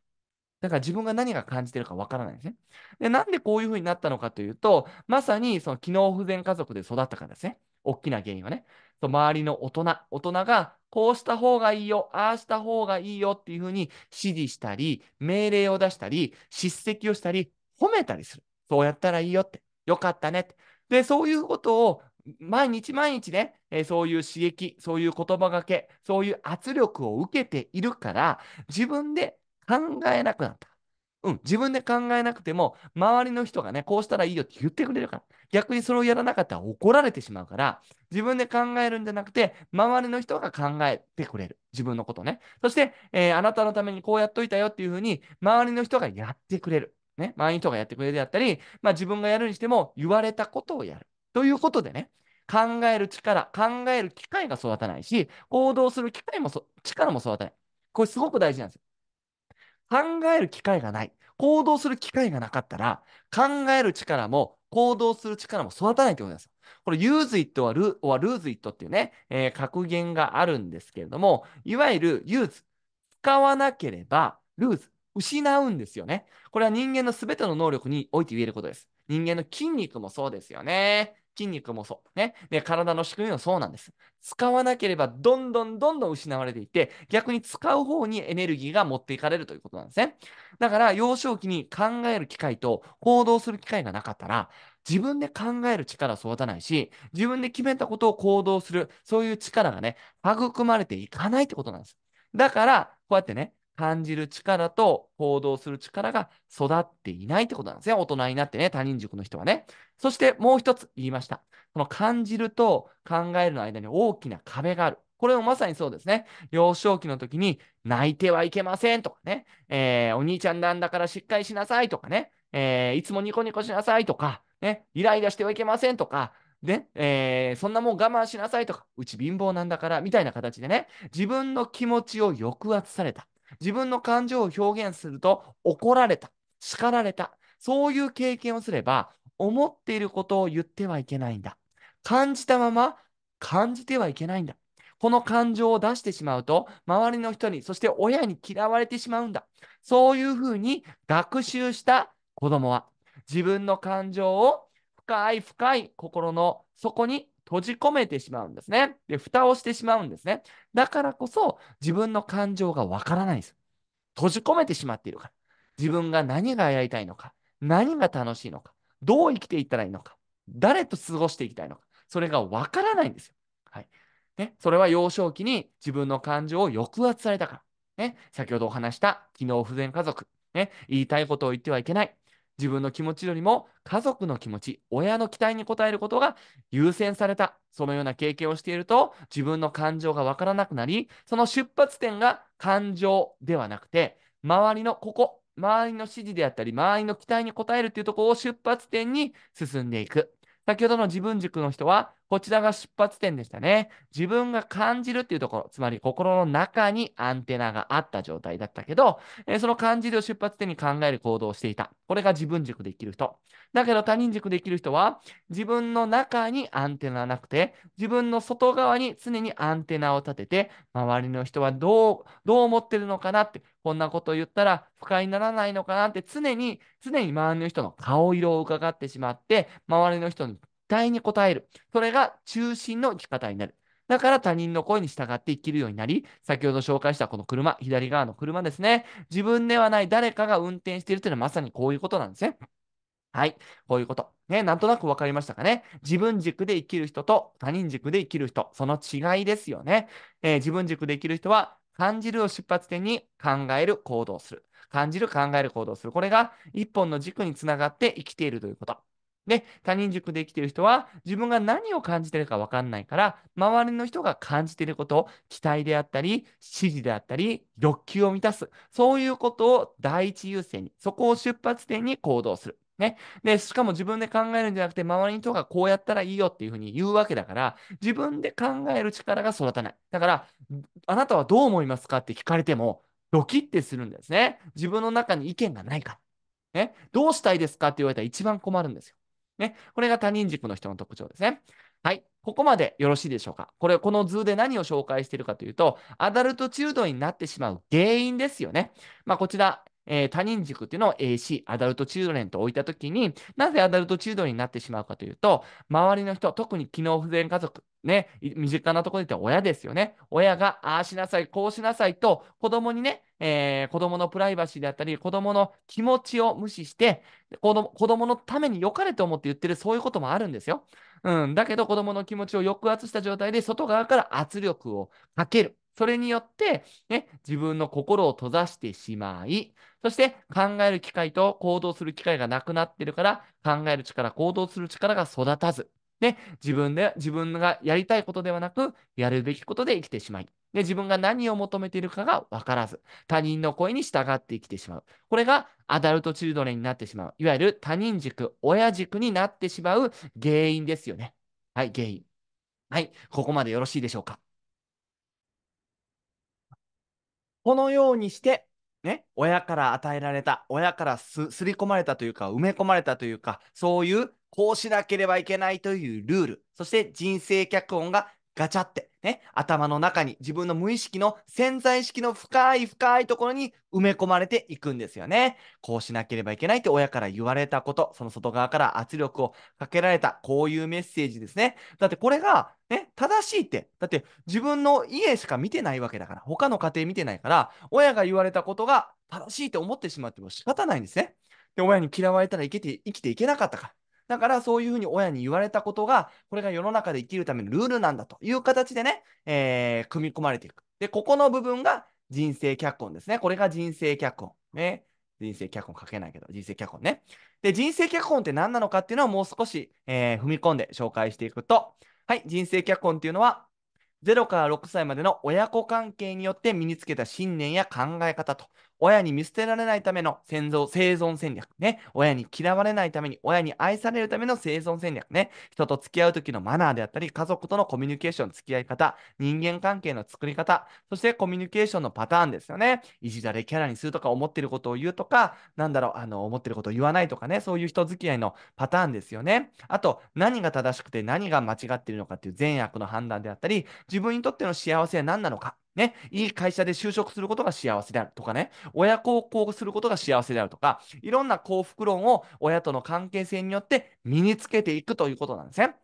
だから自分が何が感じてるかわからないですね。で、なんでこういうふうになったのかというと、まさにその機能不全家族で育ったからですね。大きな原因はね。その周りの大人、大人がこうした方がいいよ、ああした方がいいよっていうふうに指示したり、命令を出したり、叱責をしたり、褒めたりする。そうやったらいいよって。よかったねって。で、そういうことを毎日毎日ね、えー、そういう刺激、そういう言葉がけ、そういう圧力を受けているから、自分で考えなくなった。うん、自分で考えなくても、周りの人がね、こうしたらいいよって言ってくれるから。逆にそれをやらなかったら怒られてしまうから、自分で考えるんじゃなくて、周りの人が考えてくれる。自分のことね。そして、えー、あなたのためにこうやっといたよっていうふうに、周りの人がやってくれる。ね、周りの人がやってくれるであったり、まあ自分がやるにしても、言われたことをやる。ということでね、考える力、考える機会が育たないし、行動する機会も力も育たない。これすごく大事なんですよ。考える機会がない。行動する機会がなかったら、考える力も行動する力も育たないってことですこれ、use it は lose it っていうね、えー、格言があるんですけれども、いわゆる use、使わなければ lose、失うんですよね。これは人間の全ての能力において言えることです。人間の筋肉もそうですよね。筋肉もそう。ね。で、体の仕組みもそうなんです。使わなければどんどんどんどん失われていって、逆に使う方にエネルギーが持っていかれるということなんですね。だから、幼少期に考える機会と行動する機会がなかったら、自分で考える力を育たないし、自分で決めたことを行動する、そういう力がね、育まれていかないってことなんです。だから、こうやってね、感じる力と行動する力が育っていないってことなんですね。大人になってね、他人塾の人はね。そしてもう一つ言いました。この感じると考えるの間に大きな壁がある。これもまさにそうですね。幼少期の時に泣いてはいけませんとかね、えー、お兄ちゃんなんだからしっかりしなさいとかね、えー、いつもニコニコしなさいとか、ね、イライラしてはいけませんとか、ねえー、そんなもん我慢しなさいとか、うち貧乏なんだからみたいな形でね、自分の気持ちを抑圧された。自分の感情を表現すると怒られた、叱られた。そういう経験をすれば、思っていることを言ってはいけないんだ。感じたまま感じてはいけないんだ。この感情を出してしまうと、周りの人に、そして親に嫌われてしまうんだ。そういうふうに学習した子供は、自分の感情を深い深い心の底に閉じ込めてしまうんですね。で、蓋をしてしまうんですね。だからこそ、自分の感情がわからないんです。閉じ込めてしまっているから。自分が何がやりたいのか、何が楽しいのか、どう生きていったらいいのか、誰と過ごしていきたいのか、それがわからないんですよ。はい。ね、それは幼少期に自分の感情を抑圧されたから。ね、先ほどお話した機能不全家族、ね、言いたいことを言ってはいけない。自分の気持ちよりも家族の気持ち、親の期待に応えることが優先された。そのような経験をしていると自分の感情がわからなくなり、その出発点が感情ではなくて、周りのここ、周りの指示であったり、周りの期待に応えるっていうところを出発点に進んでいく。先ほどの自分軸の人は、こちらが出発点でしたね。自分が感じるっていうところ、つまり心の中にアンテナがあった状態だったけど、えその感じるを出発点に考える行動をしていた。これが自分軸で生きる人。だけど他人軸で生きる人は、自分の中にアンテナなくて、自分の外側に常にアンテナを立てて、周りの人はどう、どう思ってるのかなって、こんなこと言ったら不快にならないのかなって常に、常に周りの人の顔色を伺ってしまって、周りの人に期待に応える。それが中心の生き方になる。だから他人の声に従って生きるようになり、先ほど紹介したこの車、左側の車ですね。自分ではない誰かが運転しているというのはまさにこういうことなんですね。はい。こういうこと。ね、なんとなく分かりましたかね。自分軸で生きる人と他人軸で生きる人、その違いですよね。えー、自分軸で生きる人は感じるを出発点に考える行動する。感じる考える行動する。これが一本の軸につながって生きているということ。で、他人軸で生きている人は自分が何を感じているかわかんないから、周りの人が感じていること、を期待であったり、指示であったり、欲求を満たす。そういうことを第一優先に、そこを出発点に行動する。ね。で、しかも自分で考えるんじゃなくて、周りの人がこうやったらいいよっていうふうに言うわけだから、自分で考える力が育たない。だから、あなたはどう思いますかって聞かれても、ドキッてするんですね。自分の中に意見がないから。ね。どうしたいですかって言われたら一番困るんですよ。ね。これが他人軸の人の特徴ですね。はい。ここまでよろしいでしょうか。これ、この図で何を紹介しているかというと、アダルトチルドになってしまう原因ですよね。まあ、こちら、えー、他人軸っていうのを AC、アダルトチルドレンと置いたときに、なぜアダルトチルドレンになってしまうかというと、周りの人、特に機能不全家族、ね、身近なところで言ったら親ですよね。親が、ああしなさい、こうしなさいと、子供にね、えー、子供のプライバシーであったり、子供の気持ちを無視して、子供子供のために良かれと思って言ってる、そういうこともあるんですよ。うん、だけど子供の気持ちを抑圧した状態で、外側から圧力をかける。それによって、ね、自分の心を閉ざしてしまい、そして考える機会と行動する機会がなくなってるから、考える力、行動する力が育たず、ね、自分で、自分がやりたいことではなく、やるべきことで生きてしまい、で自分が何を求めているかが分からず、他人の声に従って生きてしまう。これがアダルトチルドレンになってしまう。いわゆる他人軸、親軸になってしまう原因ですよね。はい、原因。はい、ここまでよろしいでしょうか。このようにして、ね、親から与えられた、親からすり込まれたというか、埋め込まれたというか、そういうこうしなければいけないというルール、そして人生脚本がガチャってね、頭の中に自分の無意識の潜在意識の深い深いところに埋め込まれていくんですよね。こうしなければいけないって親から言われたこと、その外側から圧力をかけられた、こういうメッセージですね。だってこれが、ね、正しいって、だって自分の家しか見てないわけだから、他の家庭見てないから、親が言われたことが正しいと思ってしまっても仕方ないんですね。で、親に嫌われたら生きて生きていけなかったから。だからそういうふうに親に言われたことが、これが世の中で生きるためのルールなんだという形でね、えー、組み込まれていく。で、ここの部分が人生脚本ですね。これが人生脚本。ね。人生脚本書けないけど、人生脚本ね。で、人生脚本って何なのかっていうのはもう少し、えー、踏み込んで紹介していくと、はい、人生脚本っていうのは、0から6歳までの親子関係によって身につけた信念や考え方と親に見捨てられないための生存戦略ね。親に嫌われないために、親に愛されるための生存戦略ね。人と付き合う時のマナーであったり、家族とのコミュニケーション付き合い方、人間関係の作り方、そしてコミュニケーションのパターンですよね。いじられキャラにするとか、思ってることを言うとか、なんだろう、あの、思ってることを言わないとかね、そういう人付き合いのパターンですよね。あと、何が正しくて何が間違ってるのかっていう善悪の判断であったり、自分にとっての幸せは何なのか。ね、いい会社で就職することが幸せであるとかね、親孝行することが幸せであるとか、いろんな幸福論を親との関係性によって身につけていくということなんですね。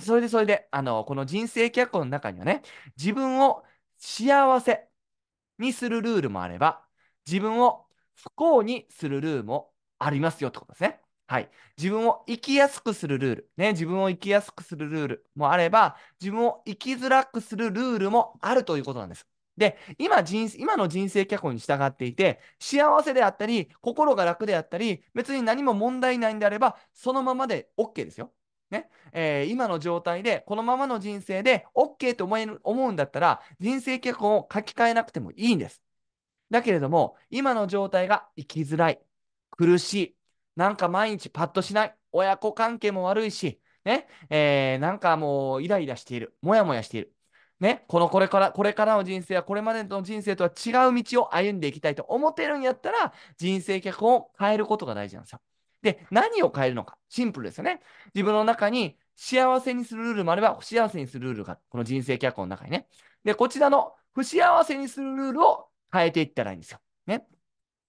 それでそれで、あの、この人生脚本の中にはね、自分を幸せにするルールもあれば、自分を不幸にするルールもありますよってことですね。はい。自分を生きやすくするルール。ね。自分を生きやすくするルールもあれば、自分を生きづらくするルールもあるということなんです。で、今人、今の人生脚本に従っていて、幸せであったり、心が楽であったり、別に何も問題ないんであれば、そのままで OK ですよ。ねえー、今の状態で、このままの人生で OK と思える思うんだったら、人生脚本を書き換えなくてもいいんです。だけれども、今の状態が生きづらい、苦しい、なんか毎日パッとしない、親子関係も悪いし、ねえー、なんかもうイライラしている、もやもやしている。ね、このこれから、これからの人生はこれまでの人生とは違う道を歩んでいきたいと思ってるんやったら、人生脚本を変えることが大事なんですよ。で、何を変えるのか、シンプルですよね。自分の中に幸せにするルールもあれば、不幸せにするルールが、この人生脚本の中にね。で、こちらの不幸せにするルールを変えていったらいいんですよ。ね。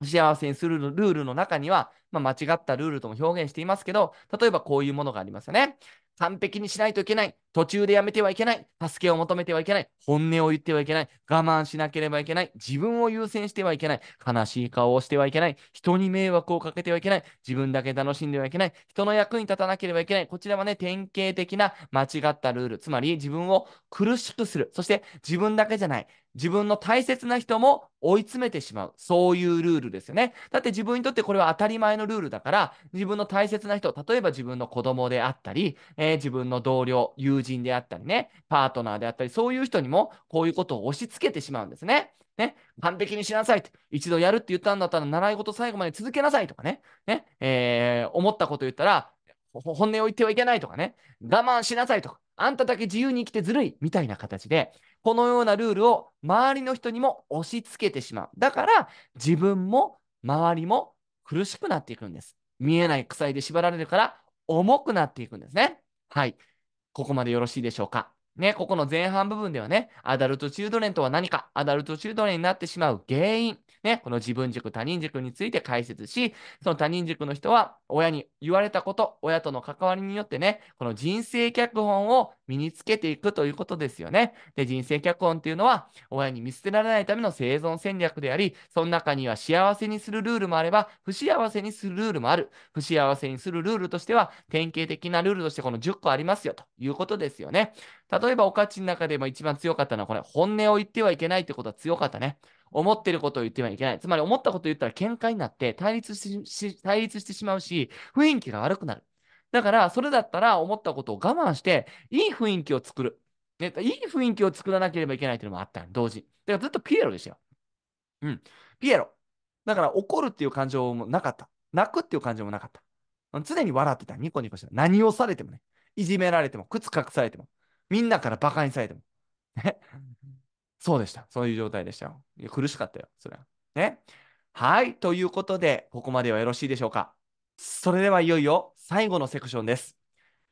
不幸せにするルールの中には、まあ、間違ったルールとも表現していますけど、例えばこういうものがありますよね。完璧にしないといけない。途中でやめてはいけない。助けを求めてはいけない。本音を言ってはいけない。我慢しなければいけない。自分を優先してはいけない。悲しい顔をしてはいけない。人に迷惑をかけてはいけない。自分だけ楽しんではいけない。人の役に立たなければいけない。こちらはね、典型的な間違ったルール。つまり自分を苦しくする。そして自分だけじゃない。自分の大切な人も追い詰めてしまう。そういうルールですよね。だって自分にとってこれは当たり前ののルールだから、自分の大切な人、例えば自分の子供であったり、えー、自分の同僚、友人であったりね、パートナーであったり、そういう人にもこういうことを押し付けてしまうんですね。ね、完璧にしなさいって、一度やるって言ったんだったら、習い事最後まで続けなさいとかね、ねえー、思ったこと言ったら、本音を言ってはいけないとかね、我慢しなさいとか、あんただけ自由に生きてずるいみたいな形で、このようなルールを周りの人にも押し付けてしまう。だから、自分も周りも苦しくなっていくんです。見えない鎖で縛られるから重くなっていくんですね。はい。ここまでよろしいでしょうか。ね、ここの前半部分ではね、アダルトチルドレンとは何か、アダルトチルドレンになってしまう原因、ね、この自分軸、他人軸について解説し、その他人軸の人は、親に言われたこと、親との関わりによってね、この人生脚本を身につけていくということですよね。で、人生脚本っていうのは、親に見捨てられないための生存戦略であり、その中には幸せにするルールもあれば、不幸せにするルールもある。不幸せにするルールとしては、典型的なルールとしてこの10個ありますよということですよね。例えば、おかちの中でも一番強かったのはこれ、本音を言ってはいけないってことは強かったね。思ってることを言ってはいけない。つまり、思ったことを言ったら喧嘩になって対立し対立してしまうし、雰囲気が悪くなる。だから、それだったら思ったことを我慢して、いい雰囲気を作る。ね、いい雰囲気を作らなければいけないていうのもあった同時。だからずっとピエロでしたよ。うん。ピエロ。だから怒るっていう感情もなかった。泣くっていう感情もなかった。常に笑ってた。ニコニコしてた。何をされてもね。いじめられても、靴隠されても、みんなからバカにされても。ね。そうでした。そういう状態でしたよ。いや苦しかったよ、それは。ね。はい。ということで、ここまではよろしいでしょうか。それではいよいよ最後のセクションです。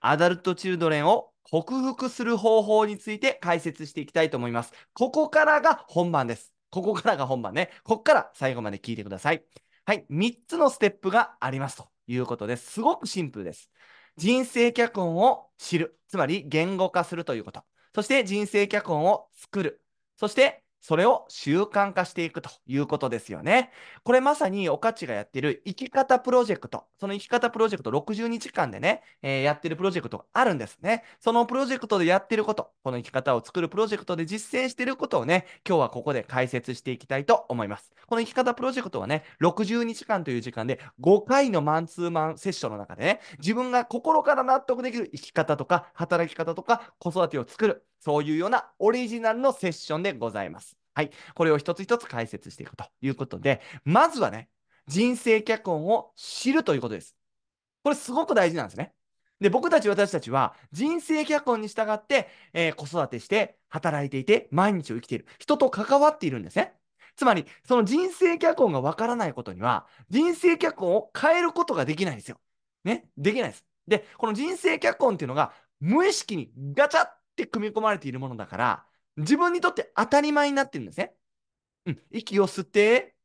アダルトチルドレンを克服する方法について解説していきたいと思います。ここからが本番です。ここからが本番ね。ここから最後まで聞いてください。はい。3つのステップがありますということです。すごくシンプルです。人生脚本を知る、つまり言語化するということ。そして人生脚本を作る。そしてそれを習慣化していくということですよね。これまさにおかちがやってる生き方プロジェクト、その生き方プロジェクト60日間でね、えー、やってるプロジェクトがあるんですね。そのプロジェクトでやってること、この生き方を作るプロジェクトで実践してることをね、今日はここで解説していきたいと思います。この生き方プロジェクトはね、60日間という時間で5回のマンツーマンセッションの中でね、自分が心から納得できる生き方とか働き方とか子育てを作る、そういうようなオリジナルのセッションでございます。はい。これを一つ一つ解説していくということで、まずはね、人生脚本を知るということです。これすごく大事なんですね。で、僕たち私たちは人生脚本に従って、えー、子育てして、働いていて、毎日を生きている。人と関わっているんですね。つまり、その人生脚本がわからないことには、人生脚本を変えることができないんですよ。ね。できないです。で、この人生脚本っていうのが、無意識にガチャッって組み込まれているものだから、自分にとって当たり前になってるんですね。うん、息を吸って、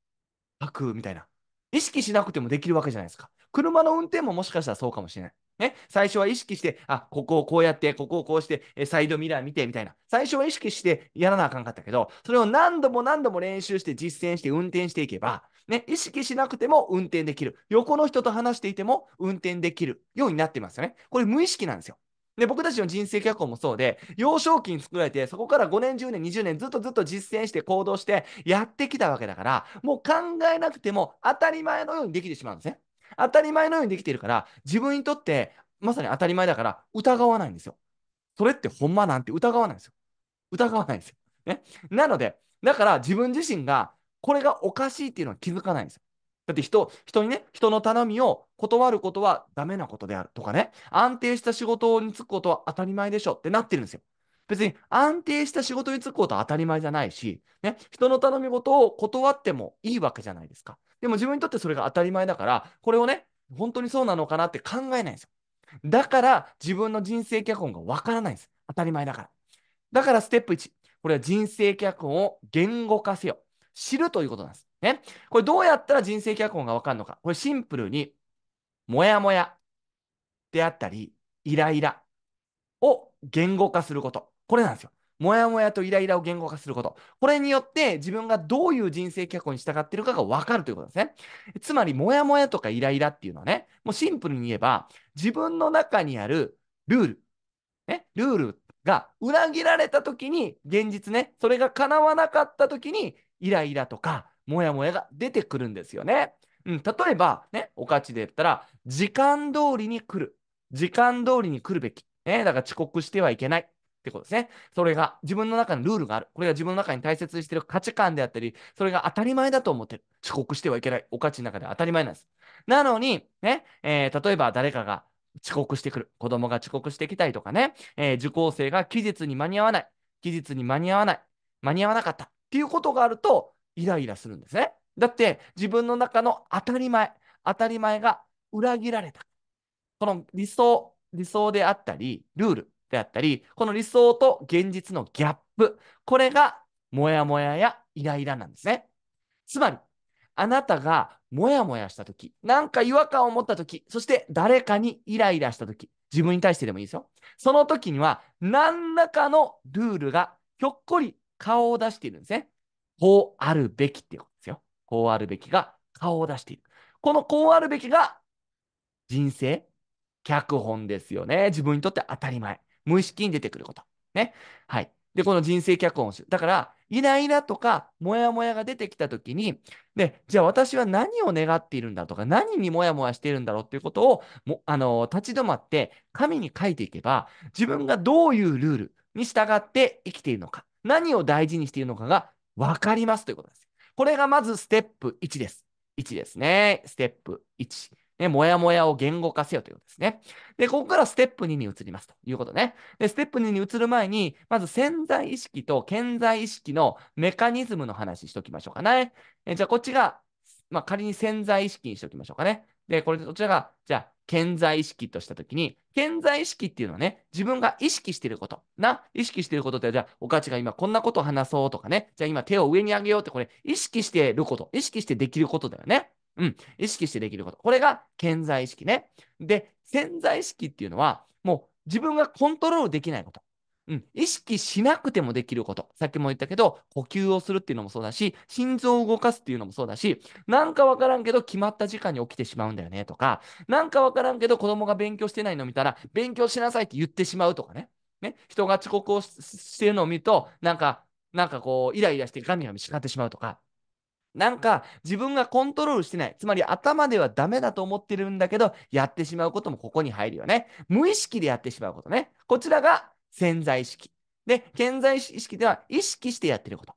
吐くみたいな。意識しなくてもできるわけじゃないですか。車の運転ももしかしたらそうかもしれない。ね、最初は意識して、あ、ここをこうやって、ここをこうして、えサイドミラー見て、みたいな。最初は意識してやらなあかんかったけど、それを何度も何度も練習して実践して運転していけば、ね、意識しなくても運転できる。横の人と話していても運転できるようになってますよね。これ無意識なんですよ。で僕たちの人生脚本もそうで、幼少期に作られて、そこから5年、10年、20年、ずっとずっと実践して行動してやってきたわけだから、もう考えなくても当たり前のようにできてしまうんですね。当たり前のようにできているから、自分にとってまさに当たり前だから疑わないんですよ。それってほんまなんて疑わないんですよ。疑わないんですよ。ね。なので、だから自分自身がこれがおかしいっていうのは気づかないんですよ。だって人、人にね、人の頼みを断ることはダメなことであるとかね、安定した仕事に就くことは当たり前でしょってなってるんですよ。別に安定した仕事に就くことは当たり前じゃないし、ね、人の頼み事を断ってもいいわけじゃないですか。でも自分にとってそれが当たり前だから、これをね、本当にそうなのかなって考えないんですよ。だから自分の人生脚本がわからないんです。当たり前だから。だからステップ1、これは人生脚本を言語化せよ。知るということなんです。ね。これどうやったら人生脚本がわかるのか。これシンプルに、もやもやであったり、イライラを言語化すること。これなんですよ。もやもやとイライラを言語化すること。これによって自分がどういう人生脚本に従っているかがわかるということですね。つまり、もやもやとかイライラっていうのはね、もうシンプルに言えば、自分の中にあるルール、ね、ルールが裏切られた時に、現実ね、それが叶わなかった時に、イライラとかモヤモヤが出てくるんですよね。うん、例えば、ね、おかちで言ったら、時間通りに来る。時間通りに来るべき。ね、だから遅刻してはいけない。ってことですね。それが自分の中のルールがある。これが自分の中に大切にしている価値観であったり、それが当たり前だと思ってる。遅刻してはいけない。お価値の中で当たり前なんです。なのに、ね、えー、例えば誰かが遅刻してくる。子供が遅刻してきたりとかね、えー、受講生が期日に間に合わない。期日に間に合わない。間に合わなかった。っていうことがあると、イライラするんですね。だって自分の中の当たり前、当たり前が裏切られた。この理想、理想であったり、ルールであったり、この理想と現実のギャップ、これがモヤモヤやイライラなんですね。つまり、あなたがモヤモヤしたとき、なんか違和感を持ったとき、そして誰かにイライラしたとき、自分に対してでもいいですよ。その時には、何らかのルールがひょっこり顔を出しているんですね。こうあるべきっていうことですよ。こうあるべきが顔を出している。このこうあるべきが人生、脚本ですよね。自分にとって当たり前。無意識に出てくること。ね。はい。で、この人生脚本をする。だから、イライラとか、モヤモヤが出てきたときに、ね、じゃあ私は何を願っているんだとか、何にモヤモヤしているんだろうっていうことを、もあのー、立ち止まって、紙に書いていけば、自分がどういうルールに従って生きているのか、何を大事にしているのかがわかりますということです。これがまずステップ1です。1ですね。ステップ1。ね、もやもやを言語化せよということですね。で、ここからステップ2に移りますということね。で、ステップ2に移る前に、まず潜在意識と潜在意識のメカニズムの話しときましょうかね。えじゃあ、こっちが、まあ、仮に潜在意識にしておきましょうかね。で、これで、そちらが、じゃあ、健在意識としたときに、健在意識っていうのはね、自分が意識していること。な、意識していることって、じゃあ、おかちが今こんなことを話そうとかね、じゃあ今手を上に上げようって、これ、意識していること、意識してできることだよね。うん、意識してできること。これが健在意識ね。で、潜在意識っていうのは、もう自分がコントロールできないこと。うん、意識しなくてもできること。さっきも言ったけど、呼吸をするっていうのもそうだし、心臓を動かすっていうのもそうだし、なんかわからんけど決まった時間に起きてしまうんだよねとか、なんかわからんけど子供が勉強してないの見たら、勉強しなさいって言ってしまうとかね。ね人が遅刻をしてるのを見ると、なんか、なんかこう、イライラしてガミガミかってしまうとか。なんか自分がコントロールしてない。つまり頭ではダメだと思ってるんだけど、やってしまうこともここに入るよね。無意識でやってしまうことね。こちらが潜在意識。で、潜在意識では意識してやってること。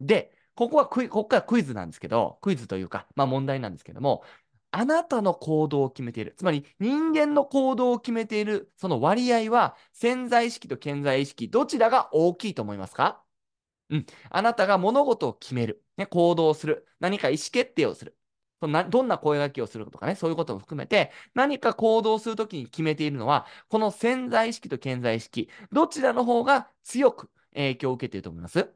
で、ここはここからクイズなんですけど、クイズというか、まあ問題なんですけども、あなたの行動を決めている。つまり人間の行動を決めているその割合は潜在意識と潜在意識どちらが大きいと思いますかうん。あなたが物事を決める。ね、行動する。何か意思決定をする。そどんな声がけをするとかね、そういうことも含めて、何か行動するときに決めているのは、この潜在意識と潜在意識、どちらの方が強く影響を受けていると思います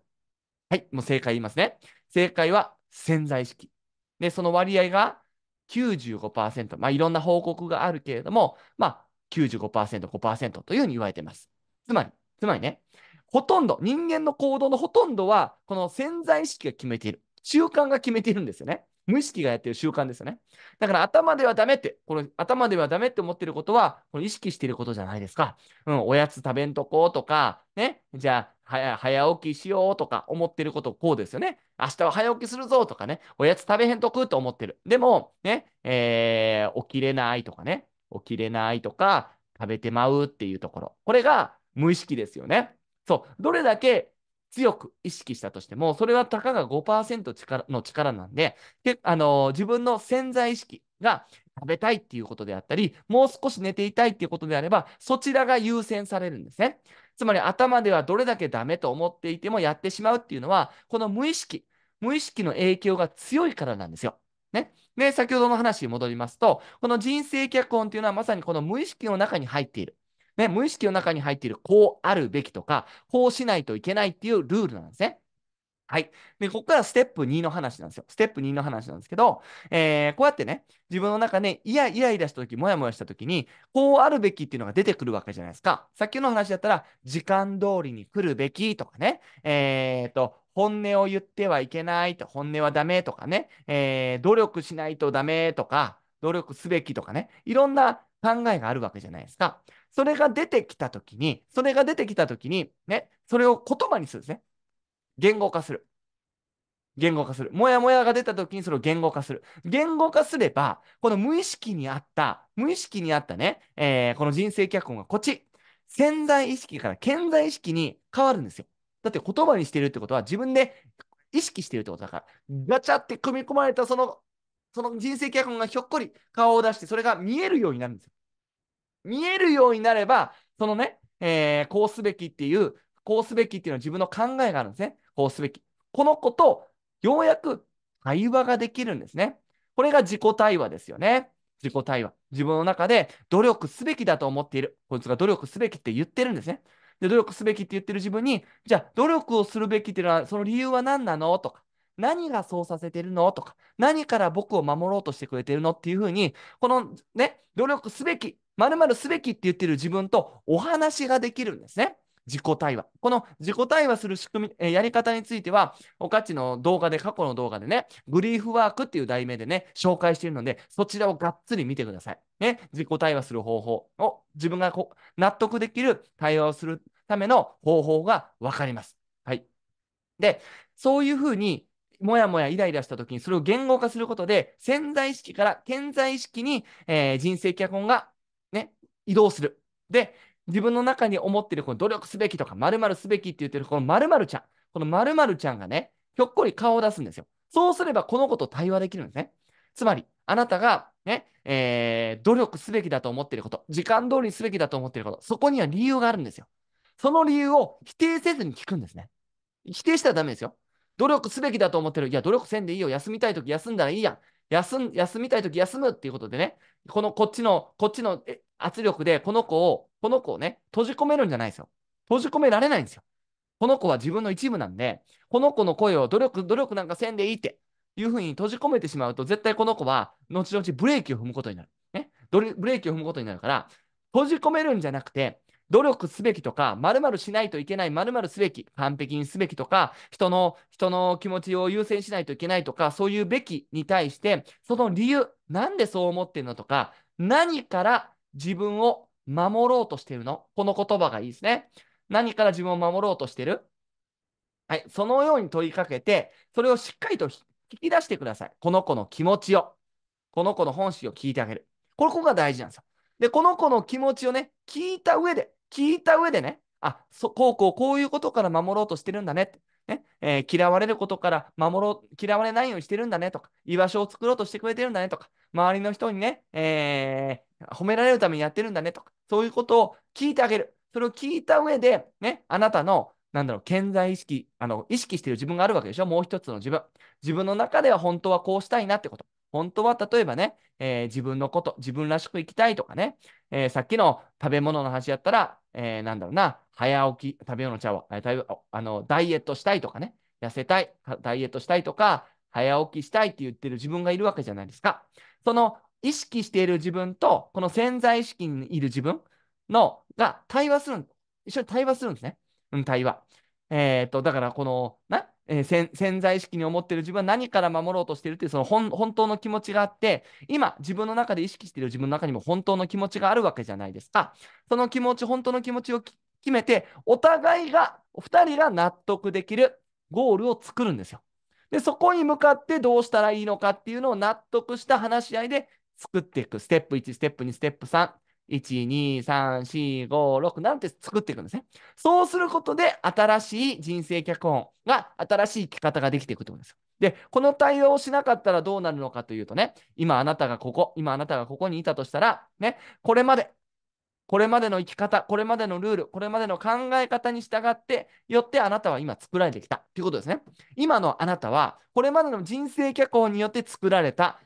はい、もう正解言いますね。正解は潜在意識。で、その割合が95%。まあ、いろんな報告があるけれども、まあ95%、5%というふうに言われています。つまり、つまりね、ほとんど、人間の行動のほとんどは、この潜在意識が決めている。習慣が決めているんですよね。無意識がやってる習慣ですよね。だから頭ではダメって、この頭ではダメって思ってることは、この意識してることじゃないですか。うん、おやつ食べんとことか、ね、じゃあ、早起きしようとか思ってることこうですよね。明日は早起きするぞとかね、おやつ食べへんとくと思ってる。でも、ね、えー、起きれないとかね、起きれないとか、食べてまうっていうところ。これが無意識ですよね。そう、どれだけ強く意識したとしても、それはたかが5%力の力なんで、あの自分の潜在意識が食べたいっていうことであったり、もう少し寝ていたいっていうことであれば、そちらが優先されるんですね。つまり頭ではどれだけダメと思っていてもやってしまうっていうのは、この無意識、無意識の影響が強いからなんですよ。ね。で、先ほどの話に戻りますと、この人生脚本っていうのはまさにこの無意識の中に入っている。ね、無意識の中に入っているこうあるべきとか、こうしないといけないっていうルールなんですね。はい。で、ここからステップ2の話なんですよ。ステップ2の話なんですけど、えー、こうやってね、自分の中で、ね、イライライラしたとき、もやもやしたときに、こうあるべきっていうのが出てくるわけじゃないですか。さっきの話だったら、時間通りに来るべきとかね、えーと、本音を言ってはいけないと、本音はダメとかね、えー、努力しないとダメとか、努力すべきとかね、いろんな考えがあるわけじゃないですか。それが出てきたときに、それが出てきたときに、ね、それを言葉にするんですね。言語化する。言語化する。もやもやが出た時にそれを言語化する。言語化すれば、この無意識にあった、無意識にあったね、えー、この人生脚本がこっち。潜在意識から健在意識に変わるんですよ。だって言葉にしてるってことは自分で意識してるってことだから、ガチャって組み込まれたその、その人生脚本がひょっこり顔を出して、それが見えるようになるんですよ。見えるようになれば、そのね、えー、こうすべきっていう、こうすべきっていうのは自分の考えがあるんですね。こうすべき。この子と、ようやく対話ができるんですね。これが自己対話ですよね。自己対話。自分の中で努力すべきだと思っている。こいつが努力すべきって言ってるんですね。で、努力すべきって言ってる自分に、じゃあ、努力をするべきっていうのは、その理由は何なのとか、何がそうさせてるのとか、何から僕を守ろうとしてくれてるのっていうふうに、このね、努力すべき〇〇すべきって言ってる自分とお話ができるんですね。自己対話。この自己対話する仕組み、えやり方については、おかちの動画で、過去の動画でね、グリーフワークっていう題名でね、紹介しているので、そちらをがっつり見てください。ね、自己対話する方法を、自分がこ納得できる対話をするための方法がわかります。はい。で、そういうふうに、もやもやイライラした時に、それを言語化することで、潜在意識から潜在意識に、えー、人生脚本が移動する。で、自分の中に思ってるこの努力すべきとか、〇〇すべきって言ってるこの〇〇ちゃん、この〇〇ちゃんがね、ひょっこり顔を出すんですよ。そうすればこの子と対話できるんですね。つまり、あなたがね、えー、努力すべきだと思っていること、時間通りにすべきだと思っていること、そこには理由があるんですよ。その理由を否定せずに聞くんですね。否定したらダメですよ。努力すべきだと思ってる。いや、努力せんでいいよ。休みたいとき休んだらいいやん。休みたいとき休むっていうことでね、このこっちの、こっちの圧力でこの子を、この子をね、閉じ込めるんじゃないんですよ。閉じ込められないんですよ。この子は自分の一部なんで、この子の声を努力、努力なんかせんでいいっていうふうに閉じ込めてしまうと、絶対この子は、後々ブレーキを踏むことになる。ね。ブレーキを踏むことになるから、閉じ込めるんじゃなくて、努力すべきとか、まるしないといけない、まるすべき、完璧にすべきとか、人の、人の気持ちを優先しないといけないとか、そういうべきに対して、その理由、なんでそう思ってるのとか、何から自分を守ろうとしてるのこの言葉がいいですね。何から自分を守ろうとしてるはい、そのように問いかけて、それをしっかりと聞き出してください。この子の気持ちを、この子の本心を聞いてあげる。これここが大事なんですよ。で、この子の気持ちをね、聞いた上で、聞いた上でね、あ、そこうこうこういうことから守ろうとしてるんだねって。ねえー、嫌われることから守ろう、嫌われないようにしてるんだねとか、居場所を作ろうとしてくれてるんだねとか、周りの人にね、えー、褒められるためにやってるんだねとか、そういうことを聞いてあげる。それを聞いた上で、ね、あなたの、なんだろう、健在意識、あの、意識している自分があるわけでしょもう一つの自分。自分の中では本当はこうしたいなってこと。本当は例えばね、えー、自分のこと、自分らしく生きたいとかね、えー、さっきの食べ物の話やったら、えー、なんだろうな、早起き、食べ物ちゃうわ、ダイエットしたいとかね、痩せたい、ダイエットしたいとか、早起きしたいって言ってる自分がいるわけじゃないですか。その意識している自分と、この潜在意識にいる自分のが対話する、一緒に対話するんですね。うん、対話。えー、っと、だからこの、な、えー、潜在意識に思ってる自分は何から守ろうとしてるっていうその本当の気持ちがあって、今自分の中で意識している自分の中にも本当の気持ちがあるわけじゃないですか。その気持ち、本当の気持ちを決めて、お互いが、お2人が納得できるゴールを作るんですよ。で、そこに向かってどうしたらいいのかっていうのを納得した話し合いで作っていく。ステップ1、ステップ2、ステップ3。1、2、3、4、5、6なんて作っていくんですね。そうすることで新しい人生脚本が新しい生き方ができていくといことです。で、この対応をしなかったらどうなるのかというとね、今あなたがここ、今あなたがここにいたとしたら、ね、これまでこれまでの生き方、これまでのルール、これまでの考え方に従って、よってあなたは今作られてきたということですね。今のあなたは、これまでの人生脚本によって作られた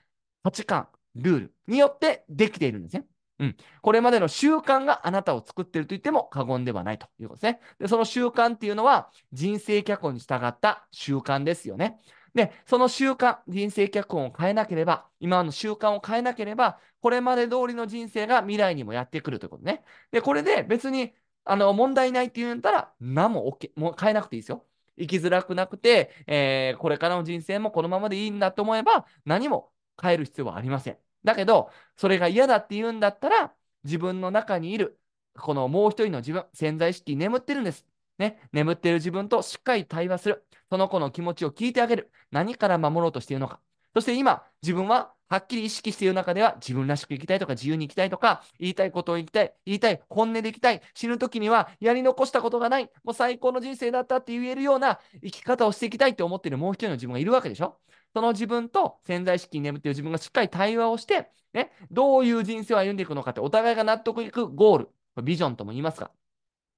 価値観、ルールによってできているんですね。うん、これまでの習慣があなたを作っていると言っても過言ではないということですね。でその習慣っていうのは人生脚本に従った習慣ですよね。で、その習慣、人生脚本を変えなければ、今の習慣を変えなければ、これまで通りの人生が未来にもやってくるということね。で、これで別に、あの、問題ないって言うんだったら、何も OK、もう変えなくていいですよ。生きづらくなくて、えー、これからの人生もこのままでいいんだと思えば、何も変える必要はありません。だけど、それが嫌だって言うんだったら、自分の中にいる、このもう一人の自分、潜在意識眠ってるんです。ね、眠ってる自分としっかり対話する。その子の気持ちを聞いてあげる。何から守ろうとしているのか。そして今、自分ははっきり意識している中では、自分らしく生きたいとか、自由に生きたいとか、言いたいことを言いたい、言いたい、本音で生きたい、死ぬ時にはやり残したことがない、もう最高の人生だったって言えるような生き方をしていきたいと思っているもう一人の自分がいるわけでしょ。その自分と潜在意識に眠っている自分がしっかり対話をして、ね、どういう人生を歩んでいくのかって、お互いが納得いくゴール、ビジョンとも言いますが、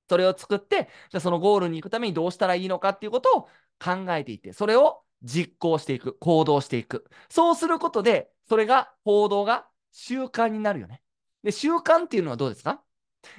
それを作って、じゃあそのゴールに行くためにどうしたらいいのかっていうことを考えていって、それを実行していく、行動していく。そうすることで、それが、行動が習慣になるよね。で、習慣っていうのはどうですか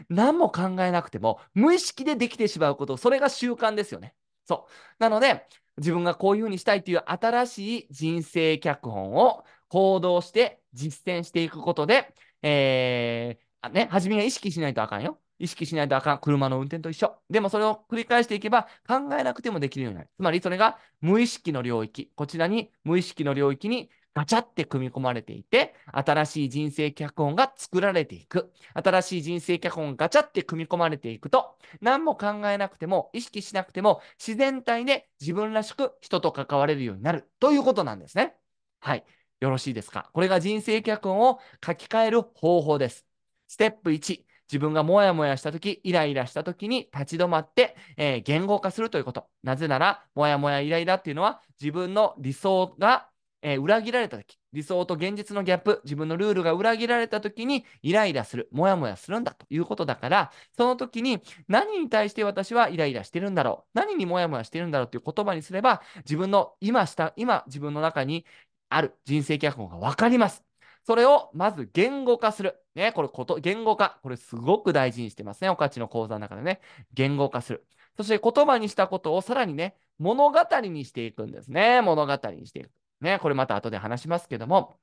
何も考えなくても、無意識でできてしまうこと、それが習慣ですよね。そう。なので、自分がこういうふうにしたいという新しい人生脚本を行動して実践していくことで、えー、ね、初めは意識しないとあかんよ。意識しないとあかん。車の運転と一緒。でもそれを繰り返していけば考えなくてもできるようになる。つまりそれが無意識の領域。こちらに無意識の領域にガチャって組み込まれていて、新しい人生脚本が作られていく。新しい人生脚本ガチャって組み込まれていくと、何も考えなくても、意識しなくても、自然体で自分らしく人と関われるようになるということなんですね。はい。よろしいですか。これが人生脚本を書き換える方法です。ステップ1、自分がもやもやしたとき、イライラしたときに立ち止まって、えー、言語化するということ。なぜなら、もやもやイライラっていうのは、自分の理想が、えー、裏切られたとき、理想と現実のギャップ、自分のルールが裏切られたときに、イライラする、もやもやするんだということだから、その時に、何に対して私はイライラしてるんだろう、何にもやもやしてるんだろうという言葉にすれば、自分の今した、今自分の中にある人生脚本が分かります。それをまず言語化する。ね、これこと、言語化。これすごく大事にしてますね。おかちの講座の中でね。言語化する。そして言葉にしたことをさらにね、物語にしていくんですね。物語にしていく。ね、これまた後で話しますけども、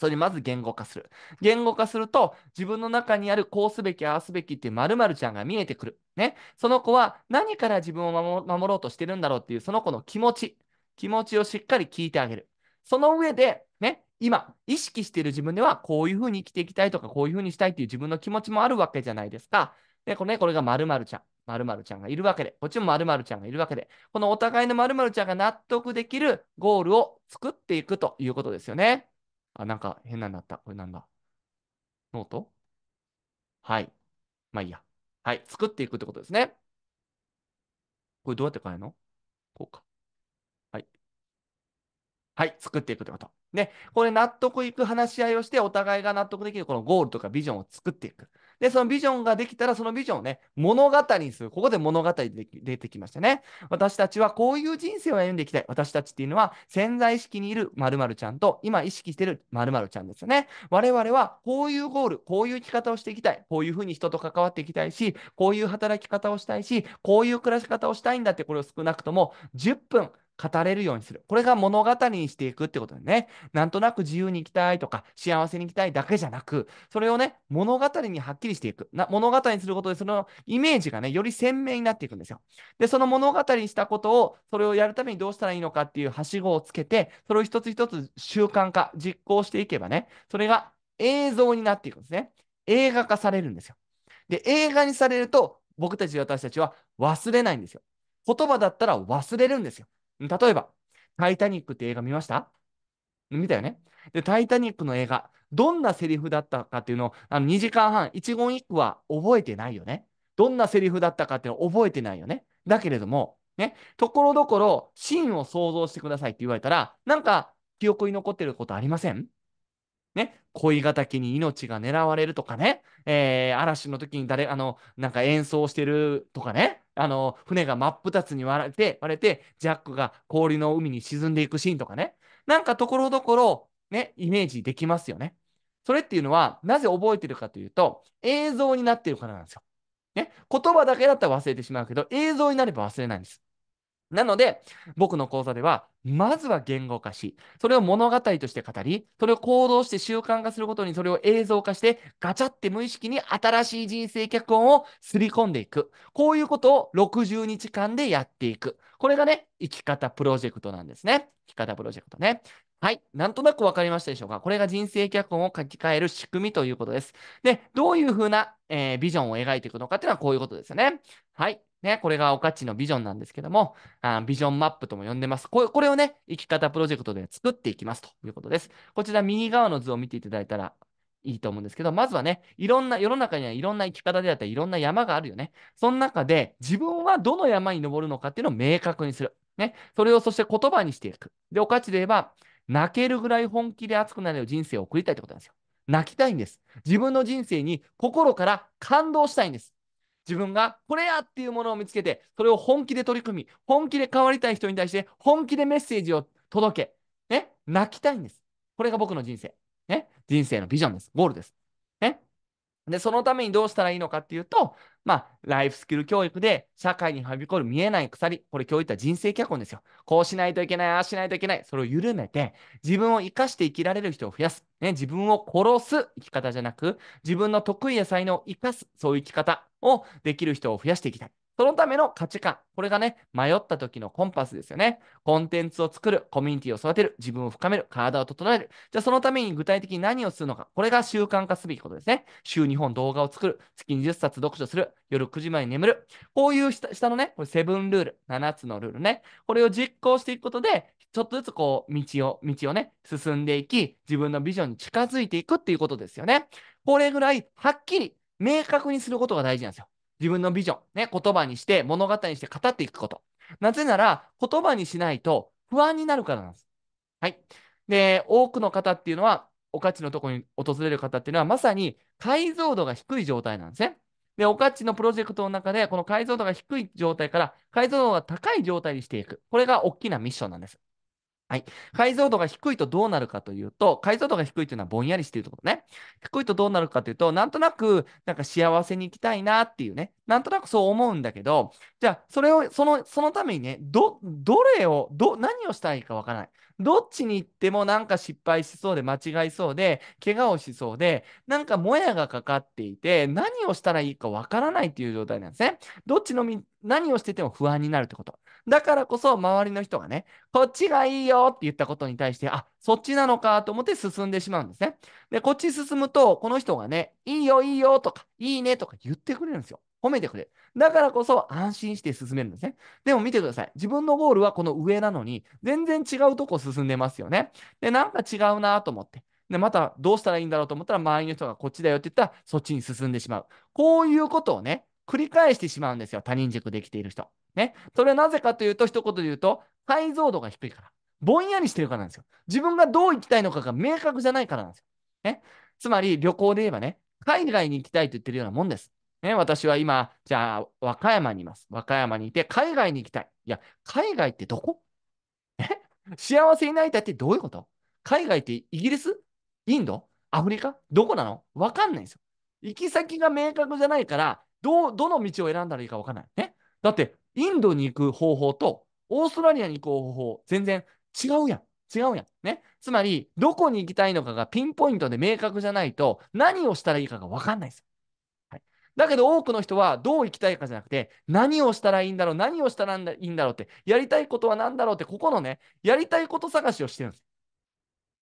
それにまず言語化する。言語化すると、自分の中にあるこうすべき、ああすべきってまるちゃんが見えてくる。ね。その子は何から自分を守ろうとしてるんだろうっていう、その子の気持ち。気持ちをしっかり聞いてあげる。その上で、今、意識している自分では、こういうふうに生きていきたいとか、こういうふうにしたいっていう自分の気持ちもあるわけじゃないですか。で、これね、これが〇〇ちゃん、〇〇ちゃんがいるわけで、こっちも〇〇ちゃんがいるわけで、このお互いの〇〇ちゃんが納得できるゴールを作っていくということですよね。あ、なんか変なんだった。これなんだノートはい。まあいいや。はい。作っていくってことですね。これどうやって変えるのこうか。はい、作っていくということ。ね、これ納得いく話し合いをして、お互いが納得できるこのゴールとかビジョンを作っていく。で、そのビジョンができたら、そのビジョンをね、物語にする。ここで物語で出てきましたね。私たちはこういう人生を歩んでいきたい。私たちっていうのは潜在意識にいる〇〇ちゃんと、今意識している〇〇ちゃんですよね。我々はこういうゴール、こういう生き方をしていきたい。こういうふうに人と関わっていきたいし、こういう働き方をしたいし、こういう暮らし方をしたいんだって、これを少なくとも10分、語れるようにする。これが物語にしていくってことでね、なんとなく自由に行きたいとか、幸せに行きたいだけじゃなく、それをね、物語にはっきりしていく。な物語にすることで、そのイメージがね、より鮮明になっていくんですよ。で、その物語にしたことを、それをやるためにどうしたらいいのかっていうはしごをつけて、それを一つ一つ習慣化、実行していけばね、それが映像になっていくんですね。映画化されるんですよ。で、映画にされると、僕たち私たちは忘れないんですよ。言葉だったら忘れるんですよ。例えば、タイタニックって映画見ました見たよねで、タイタニックの映画、どんなセリフだったかっていうのを、あの2時間半、一言一句は覚えてないよね。どんなセリフだったかっていうのを覚えてないよね。だけれども、ね、ところどころ、シーンを想像してくださいって言われたら、なんか記憶に残ってることありませんね、恋敵に命が狙われるとかね、えー、嵐の時に誰、あの、なんか演奏してるとかね、あの、船が真っ二つに割れて、割れて、ジャックが氷の海に沈んでいくシーンとかね。なんかところどころ、ね、イメージできますよね。それっていうのは、なぜ覚えてるかというと、映像になってるからなんですよ。ね、言葉だけだったら忘れてしまうけど、映像になれば忘れないんです。なので、僕の講座では、まずは言語化し、それを物語として語り、それを行動して習慣化することにそれを映像化して、ガチャって無意識に新しい人生脚本をすり込んでいく。こういうことを60日間でやっていく。これがね、生き方プロジェクトなんですね。生き方プロジェクトね。はい。なんとなくわかりましたでしょうかこれが人生脚本を書き換える仕組みということです。で、どういうふうな、えー、ビジョンを描いていくのかっていうのはこういうことですよね。はい。ね、これがおかちのビジョンなんですけども、あビジョンマップとも呼んでます。これをね、生き方プロジェクトで作っていきますということです。こちら右側の図を見ていただいたらいいと思うんですけど、まずはね、いろんな、世の中にはいろんな生き方であったり、いろんな山があるよね。その中で、自分はどの山に登るのかっていうのを明確にする。ね。それをそして言葉にしていく。で、おかちで言えば、泣けるぐらい本気で熱くなれる人生を送りたいってことなんですよ。泣きたいんです。自分の人生に心から感動したいんです。自分がこれやっていうものを見つけて、それを本気で取り組み、本気で変わりたい人に対して、本気でメッセージを届け、ね、泣きたいんです。これが僕の人生。ね、人生のビジョンです。ゴールです。ね。で、そのためにどうしたらいいのかっていうと、まあ、ライフスキル教育で社会にはびこる見えない鎖、これ今日言った人生脚本ですよ。こうしないといけない、ああしないといけない、それを緩めて、自分を生かして生きられる人を増やす。ね、自分を殺す生き方じゃなく、自分の得意や才能を生かす、そういう生き方をできる人を増やしていきたい。そのための価値観。これがね、迷った時のコンパスですよね。コンテンツを作る、コミュニティを育てる、自分を深める、体を整える。じゃあそのために具体的に何をするのか。これが習慣化すべきことですね。週2本動画を作る、月20冊読書する、夜9時前に眠る。こういう下のね、これセブンルール、7つのルールね。これを実行していくことで、ちょっとずつこう、道を、道をね、進んでいき、自分のビジョンに近づいていくっていうことですよね。これぐらい、はっきり、明確にすることが大事なんですよ。自分のビジョン、ね、言葉にして物語にして語っていくこと。なぜなら、言葉にしないと不安になるからなんです。はい。で、多くの方っていうのは、お価値のとこに訪れる方っていうのは、まさに解像度が低い状態なんですね。で、お価値のプロジェクトの中で、この解像度が低い状態から解像度が高い状態にしていく。これが大きなミッションなんです。はい。解像度が低いとどうなるかというと、解像度が低いというのはぼんやりしているところね。低いとどうなるかというと、なんとなく、なんか幸せに行きたいなっていうね、なんとなくそう思うんだけど、じゃあ、それを、その、そのためにね、ど、どれを、ど、何をしたらいいかわからない。どっちに行ってもなんか失敗しそうで、間違いそうで、怪我をしそうで、なんかもやがかかっていて、何をしたらいいかわからないっていう状態なんですね。どっちのみ、何をしてても不安になるってこと。だからこそ、周りの人がね、こっちがいいよって言ったことに対して、あ、そっちなのかと思って進んでしまうんですね。で、こっち進むと、この人がね、いいよ、いいよとか、いいねとか言ってくれるんですよ。褒めてくれる。だからこそ安心して進めるんですね。でも見てください。自分のゴールはこの上なのに、全然違うとこ進んでますよね。で、なんか違うなと思って。で、またどうしたらいいんだろうと思ったら、周りの人がこっちだよって言ったら、そっちに進んでしまう。こういうことをね、繰り返してしまうんですよ。他人軸できている人。ね。それはなぜかというと、一言で言うと、解像度が低いから。ぼんやりしてるからなんですよ。自分がどう行きたいのかが明確じゃないからなんですよ。ね。つまり、旅行で言えばね、海外に行きたいと言ってるようなもんです。ね、私は今、じゃあ、和歌山にいます。和歌山にいて、海外に行きたい。いや、海外ってどこえ幸せになりたいってどういうこと海外ってイギリスインドアフリカどこなのわかんないんですよ。行き先が明確じゃないから、どう、どの道を選んだらいいかわかんない。ね。だって、インドに行く方法と、オーストラリアに行く方法、全然違うやん。違うやん。ね。つまり、どこに行きたいのかがピンポイントで明確じゃないと、何をしたらいいかがわかんないですよ。だけど多くの人はどう生きたいかじゃなくて、何をしたらいいんだろう、何をしたらいいんだろうって、やりたいことは何だろうって、ここのね、やりたいこと探しをしてるんです。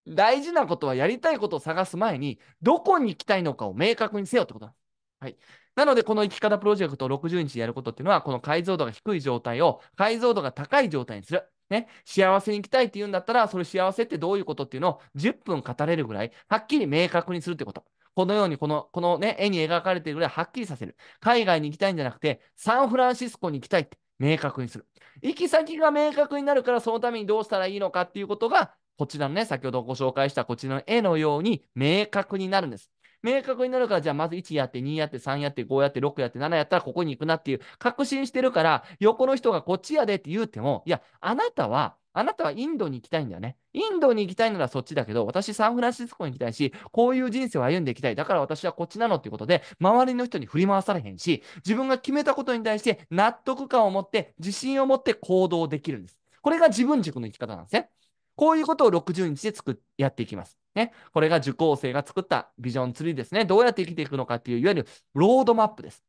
大事なことはやりたいことを探す前に、どこに行きたいのかを明確にせよってことなんです。はい。なので、この生き方プロジェクトを60日やることっていうのは、この解像度が低い状態を解像度が高い状態にする。ね、幸せに生きたいって言うんだったら、それ幸せってどういうことっていうのを10分語れるぐらい、はっきり明確にするってこと。このようにこの、このね、絵に描かれているぐらいはっきりさせる。海外に行きたいんじゃなくて、サンフランシスコに行きたいって明確にする。行き先が明確になるから、そのためにどうしたらいいのかっていうことが、こちらのね、先ほどご紹介したこちらの絵のように明確になるんです。明確になるから、じゃあまず1やって、2やって、3やって、5やって、6やって、7やったらここに行くなっていう確信してるから、横の人がこっちやでって言うても、いや、あなたはあなたはインドに行きたいんだよね。インドに行きたいならそっちだけど、私サンフランシスコに行きたいし、こういう人生を歩んでいきたい。だから私はこっちなのっていうことで、周りの人に振り回されへんし、自分が決めたことに対して納得感を持って、自信を持って行動できるんです。これが自分軸の生き方なんですね。こういうことを60日で作やっていきます。ね。これが受講生が作ったビジョンツリーですね。どうやって生きていくのかっていう、いわゆるロードマップです。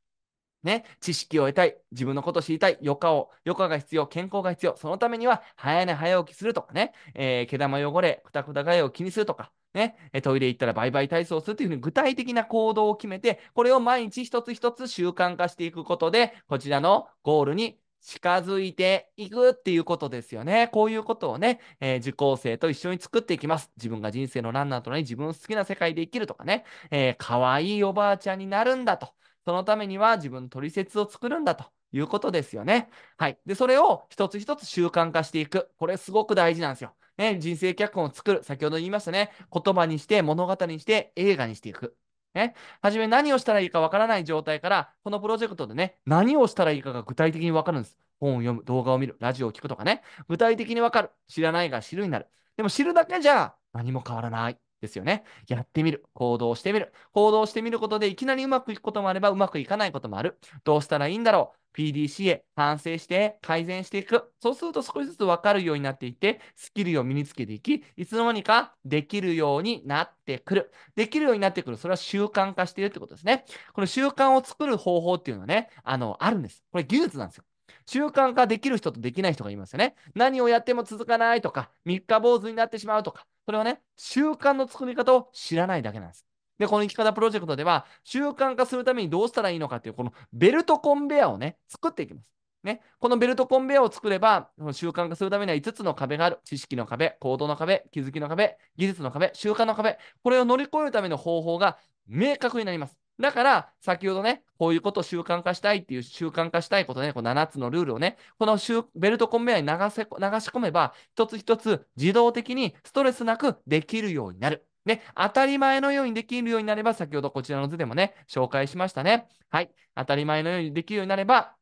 ね、知識を得たい、自分のことを知りたい、余暇を、余暇が必要、健康が必要、そのためには、早寝早起きするとかね、えー、毛玉汚れ、くたくたがえを気にするとか、ね、トイレ行ったらバイバイ体操するというふうに具体的な行動を決めて、これを毎日一つ一つ習慣化していくことで、こちらのゴールに近づいていくっていうことですよね。こういうことをね、えー、受講生と一緒に作っていきます。自分が人生のランナーとなり、自分の好きな世界で生きるとかね、えー、可愛いおばあちゃんになるんだと。そのためには自分の取説を作るんだということですよね。はい。で、それを一つ一つ習慣化していく。これすごく大事なんですよ。ね、人生脚本を作る。先ほど言いましたね。言葉にして、物語にして、映画にしていく。ね、はじめ何をしたらいいかわからない状態から、このプロジェクトでね、何をしたらいいかが具体的にわかるんです。本を読む、動画を見る、ラジオを聞くとかね。具体的にわかる。知らないが知るになる。でも知るだけじゃ何も変わらない。ですよね。やってみる。行動してみる。行動してみることでいきなりうまくいくこともあればうまくいかないこともある。どうしたらいいんだろう ?PDCA 反省して改善していく。そうすると少しずつわかるようになっていって、スキルを身につけていき、いつの間にかできるようになってくる。できるようになってくる。それは習慣化しているってことですね。この習慣を作る方法っていうのはね、あの、あるんです。これ技術なんですよ。習慣化できる人とできない人がいますよね。何をやっても続かないとか、三日坊主になってしまうとか、それはね、習慣の作り方を知らないだけなんです。で、この生き方プロジェクトでは、習慣化するためにどうしたらいいのかっていう、このベルトコンベアをね、作っていきます。ね、このベルトコンベアを作れば、習慣化するためには5つの壁がある。知識の壁、行動の壁、気づきの壁、技術の壁、習慣の壁。これを乗り越えるための方法が明確になります。だから、先ほどね、こういうことを習慣化したいっていう習慣化したいことね、この7つのルールをね、このベルトコンベヤーに流せ流し込めば、一つ一つ自動的にストレスなくできるようになる。ね、当たり前のようにできるようになれば、先ほどこちらの図でもね、紹介しましたね。はい。当たり前のようにできるようになれば、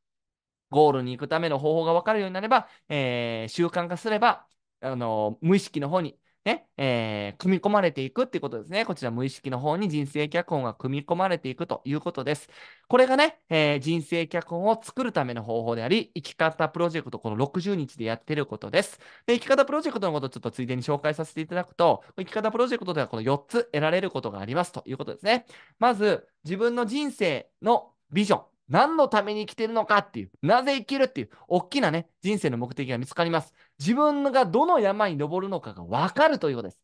ゴールに行くための方法が分かるようになれば、えー、習慣化すれば、あのー、無意識の方にね、えー、組み込まれていくっていうことですね。こちら無意識の方に人生脚本が組み込まれていくということです。これがね、えー、人生脚本を作るための方法であり、生き方プロジェクト、この60日でやってることです。で、生き方プロジェクトのことをちょっとついでに紹介させていただくと、生き方プロジェクトではこの4つ得られることがありますということですね。まず、自分の人生のビジョン、何のために生きてるのかっていう、なぜ生きるっていう、大きなね、人生の目的が見つかります。自分がどの山に登るのかが分かるということです。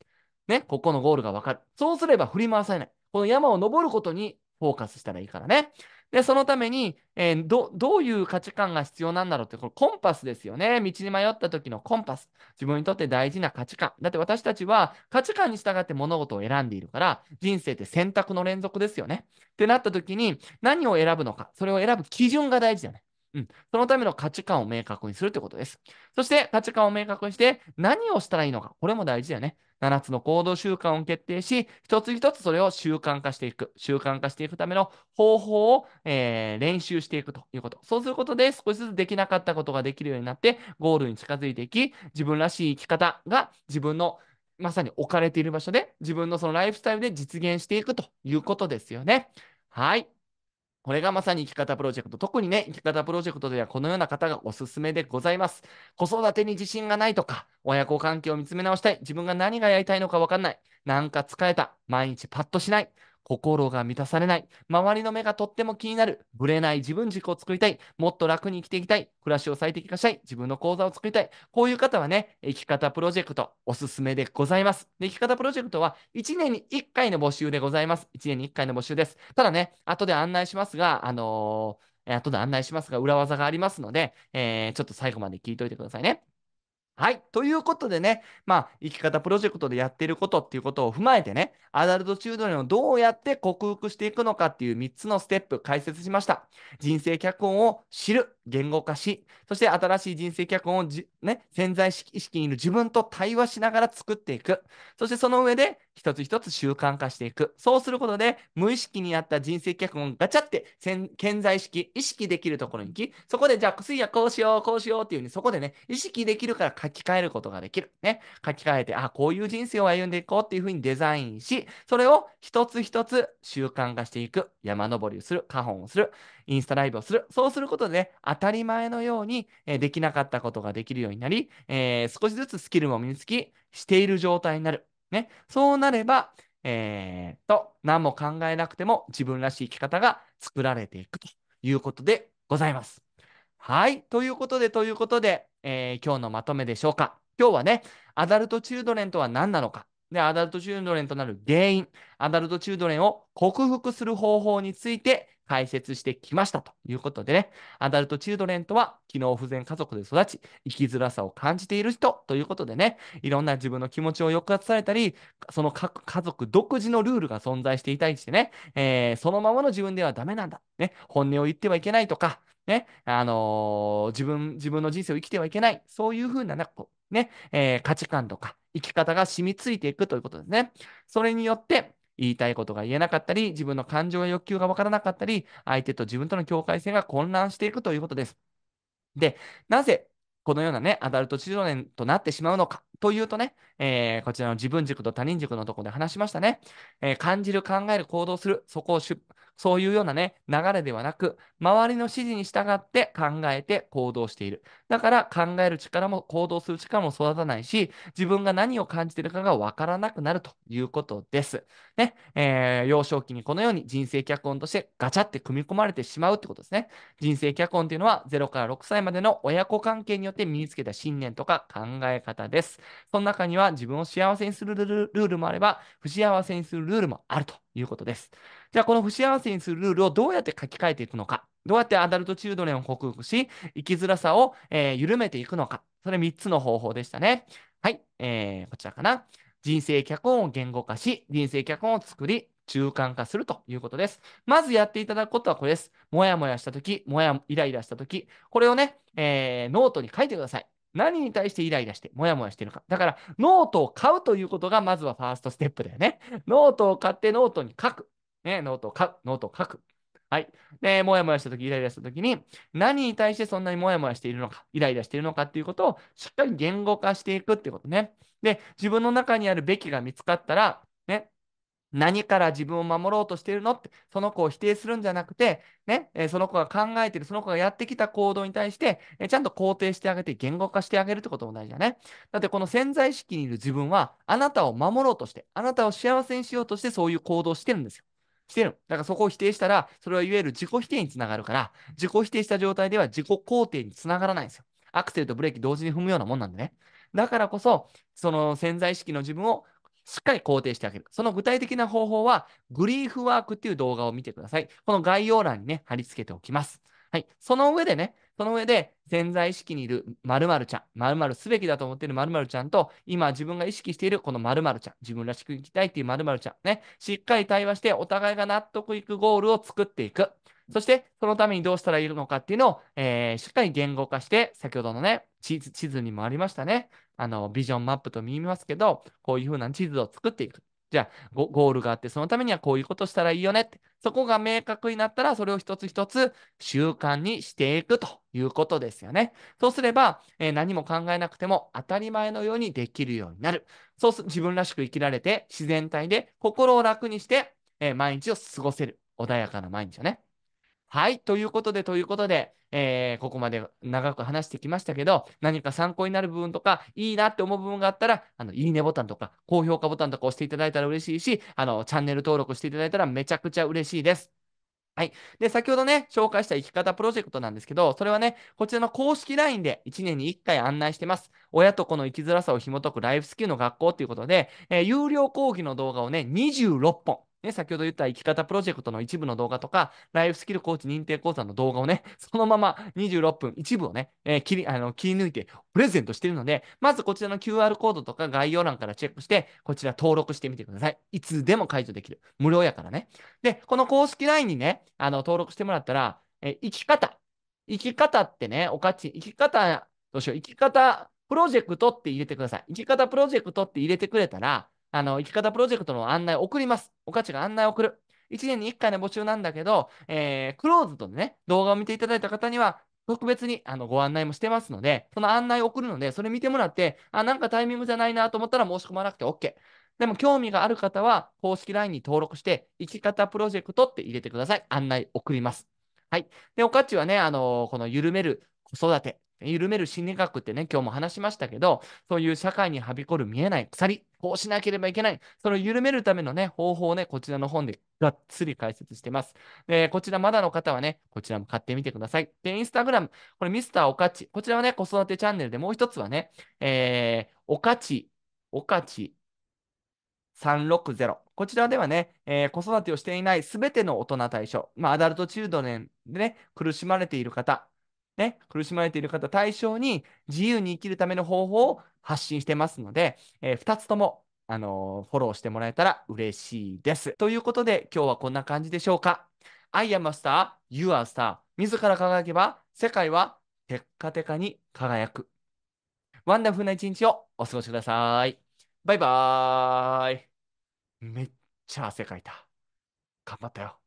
ね、ここのゴールが分かる。そうすれば振り回されない。この山を登ることにフォーカスしたらいいからね。で、そのために、えー、ど、どういう価値観が必要なんだろうって、これコンパスですよね。道に迷った時のコンパス。自分にとって大事な価値観。だって私たちは価値観に従って物事を選んでいるから、人生って選択の連続ですよね。ってなった時に、何を選ぶのか、それを選ぶ基準が大事だよね。うん、そのための価値観を明確にするということです。そして価値観を明確にして何をしたらいいのか、これも大事だよね。7つの行動習慣を決定し、一つ一つそれを習慣化していく。習慣化していくための方法を、えー、練習していくということ。そうすることで少しずつできなかったことができるようになって、ゴールに近づいていき、自分らしい生き方が自分のまさに置かれている場所で、自分のそのライフスタイルで実現していくということですよね。はい。これがまさに生き方プロジェクト。特にね、生き方プロジェクトではこのような方がおすすめでございます。子育てに自信がないとか、親子関係を見つめ直したい、自分が何がやりたいのか分かんない、なんか疲れた、毎日パッとしない、心が満たされない、周りの目がとっても気になる、ぶれない自分軸を作りたい、もっと楽に生きていきたい、暮らしを最適化したい、自分の講座を作りたい、こういう方はね、生き方プロジェクトおすすめでございます。で生き方プロジェクトは1年に1回の募集でございます。1年に1回の募集です。ただね、後で案内しますが、あのー、後で案内しますが、裏技がありますので、えー、ちょっと最後まで聞いといてくださいね。はい。ということでね、まあ、生き方プロジェクトでやってることっていうことを踏まえてね、アダルトチュードレンをどうやって克服していくのかっていう3つのステップ解説しました。人生脚本を知る。言語化し、そして新しい人生脚本をじ、ね、潜在意識にいる自分と対話しながら作っていく。そしてその上で一つ一つ習慣化していく。そうすることで無意識にあった人生脚本をガチャって潜在意識、意識できるところに行き、そこでじゃあ薬やこうしよう、こうしようっていうふうにそこでね、意識できるから書き換えることができる。ね、書き換えて、あ、こういう人生を歩んでいこうっていうふうにデザインし、それを一つ一つ習慣化していく。山登りをする、花本をする、インスタライブをする。そうすることで、ね、当たり前のように、えできなかったことができるようになり、えー、少しずつスキルも身につき、している状態になる。ね、そうなれば、えー、と、何も考えなくても自分らしい生き方が作られていくということでございます。はい。ということで、ということで、えー、今日のまとめでしょうか。今日はね、アダルトチルドレンとは何なのか。で、アダルトチルドレンとなる原因、アダルトチルドレンを克服する方法について解説してきましたということでね、アダルトチルドレンとは、機能不全家族で育ち、生きづらさを感じている人ということでね、いろんな自分の気持ちを抑圧されたり、その各家族独自のルールが存在していたりしてね、えー、そのままの自分ではダメなんだ。ね、本音を言ってはいけないとか、ね、あのー、自分、自分の人生を生きてはいけない。そういうふうな、ね、えー、価値観とか、生き方が染みついていくということですね。それによって、言いたいことが言えなかったり、自分の感情や欲求がわからなかったり、相手と自分との境界線が混乱していくということです。で、なぜこのようなね、アダルト治療年となってしまうのかというとね、えー、こちらの自分軸と他人軸のとこで話しましたね。えー、感じる、考える、行動する、そこをしゅ、そういうようなね、流れではなく、周りの指示に従って考えて行動している。だから考える力も行動する力も育たないし、自分が何を感じているかがわからなくなるということです。ね、えー、幼少期にこのように人生脚本としてガチャって組み込まれてしまうってことですね。人生脚本っていうのは0から6歳までの親子関係によって身につけた信念とか考え方です。その中には自分を幸せにするルールもあれば、不幸せにするルールもあるということです。じゃあ、この不幸せにするルールをどうやって書き換えていくのか。どうやってアダルトチルドレンを克服し、生きづらさを、えー、緩めていくのか。それ3つの方法でしたね。はい、えー、こちらかな。人生脚本を言語化し、人生脚本を作り、中間化するということです。まずやっていただくことはこれです。もやもやしたとき、もやイライラしたとき、これをね、えー、ノートに書いてください。何に対してイライラして、もやもやしてるか。だから、ノートを買うということが、まずはファーストステップだよね。ノートを買ってノートに書く。ね、ノートを書く。ノートを書く。はい。で、もやもやしたとき、イライラしたときに、何に対してそんなにもやもやしているのか、イライラしているのかっていうことをしっかり言語化していくってことね。で、自分の中にあるべきが見つかったら、ね、何から自分を守ろうとしているのって、その子を否定するんじゃなくて、ね、えその子が考えている、その子がやってきた行動に対して、えちゃんと肯定してあげて、言語化してあげるってことも大事だね。だって、この潜在意識にいる自分は、あなたを守ろうとして、あなたを幸せにしようとして、そういう行動をしてるんですよ。してるだからそこを否定したら、それはいわゆる自己否定につながるから、自己否定した状態では自己肯定につながらないんですよ。アクセルとブレーキ同時に踏むようなもんなんでね。だからこそ、その潜在意識の自分をしっかり肯定してあげる。その具体的な方法は、グリーフワークっていう動画を見てください。この概要欄にね、貼り付けておきます。はい。その上でね、その上で潜在意識にいる〇〇ちゃん、〇〇すべきだと思っている〇〇ちゃんと、今自分が意識しているこの〇〇ちゃん、自分らしく生きたいっていう〇〇ちゃんね、しっかり対話してお互いが納得いくゴールを作っていく。そして、そのためにどうしたらいいのかっていうのを、えー、しっかり言語化して、先ほどのね、地図、地図にもありましたね。あの、ビジョンマップと見ますけど、こういうふうな地図を作っていく。じゃあゴールがあって、そのためにはこういうことしたらいいよねって、そこが明確になったら、それを一つ一つ習慣にしていくということですよね。そうすれば、えー、何も考えなくても当たり前のようにできるようになる。そうす自分らしく生きられて、自然体で心を楽にして、えー、毎日を過ごせる。穏やかな毎日をね。はい。ということで、ということで、えー、ここまで長く話してきましたけど、何か参考になる部分とか、いいなって思う部分があったら、あの、いいねボタンとか、高評価ボタンとか押していただいたら嬉しいし、あの、チャンネル登録していただいたらめちゃくちゃ嬉しいです。はい。で、先ほどね、紹介した生き方プロジェクトなんですけど、それはね、こちらの公式 LINE で1年に1回案内してます。親と子の生きづらさを紐解くライフスキルの学校ということで、えー、有料講義の動画をね、26本。ね、先ほど言った生き方プロジェクトの一部の動画とか、ライフスキルコーチ認定講座の動画をね、そのまま26分一部をね、えー、切りあの切り抜いてプレゼントしているので、まずこちらの QR コードとか概要欄からチェックして、こちら登録してみてください。いつでも解除できる。無料やからね。で、この公式 LINE にね、あの登録してもらったら、えー、生き方。生き方ってね、おかち、生き方、どうしよう、生き方プロジェクトって入れてください。生き方プロジェクトって入れてくれたら、あの、生き方プロジェクトの案内を送ります。おかちが案内を送る。1年に1回の募集なんだけど、えー、クローズドでね、動画を見ていただいた方には、特別にあのご案内もしてますので、その案内を送るので、それ見てもらって、あ、なんかタイミングじゃないなと思ったら申し込まなくて OK。でも興味がある方は、公式 LINE に登録して、生き方プロジェクトって入れてください。案内送ります。はい。で、おかちはね、あのー、この緩める子育て緩める心理学ってね、今日も話しましたけど、そういう社会にはびこる見えない鎖、こうしなければいけない、それを緩めるためのね、方法をね、こちらの本でがっつり解説してます。で、こちらまだの方はね、こちらも買ってみてください。で、インスタグラム、これミスターおかち、こちらはね、子育てチャンネルでもう一つはね、えー、おかち、おかち360。こちらではね、えー、子育てをしていないすべての大人対象、まあ、アダルトチルドレンでね、苦しまれている方、ね、苦しまれている方対象に自由に生きるための方法を発信してますので、えー、2つとも、あのー、フォローしてもらえたら嬉しいです。ということで、今日はこんな感じでしょうか。I am a star, you are a star. 自ら輝けば、世界はテッカテカに輝く。ワンダフルな一日をお過ごしください。バイバーイ。めっちゃ汗かいた。頑張ったよ。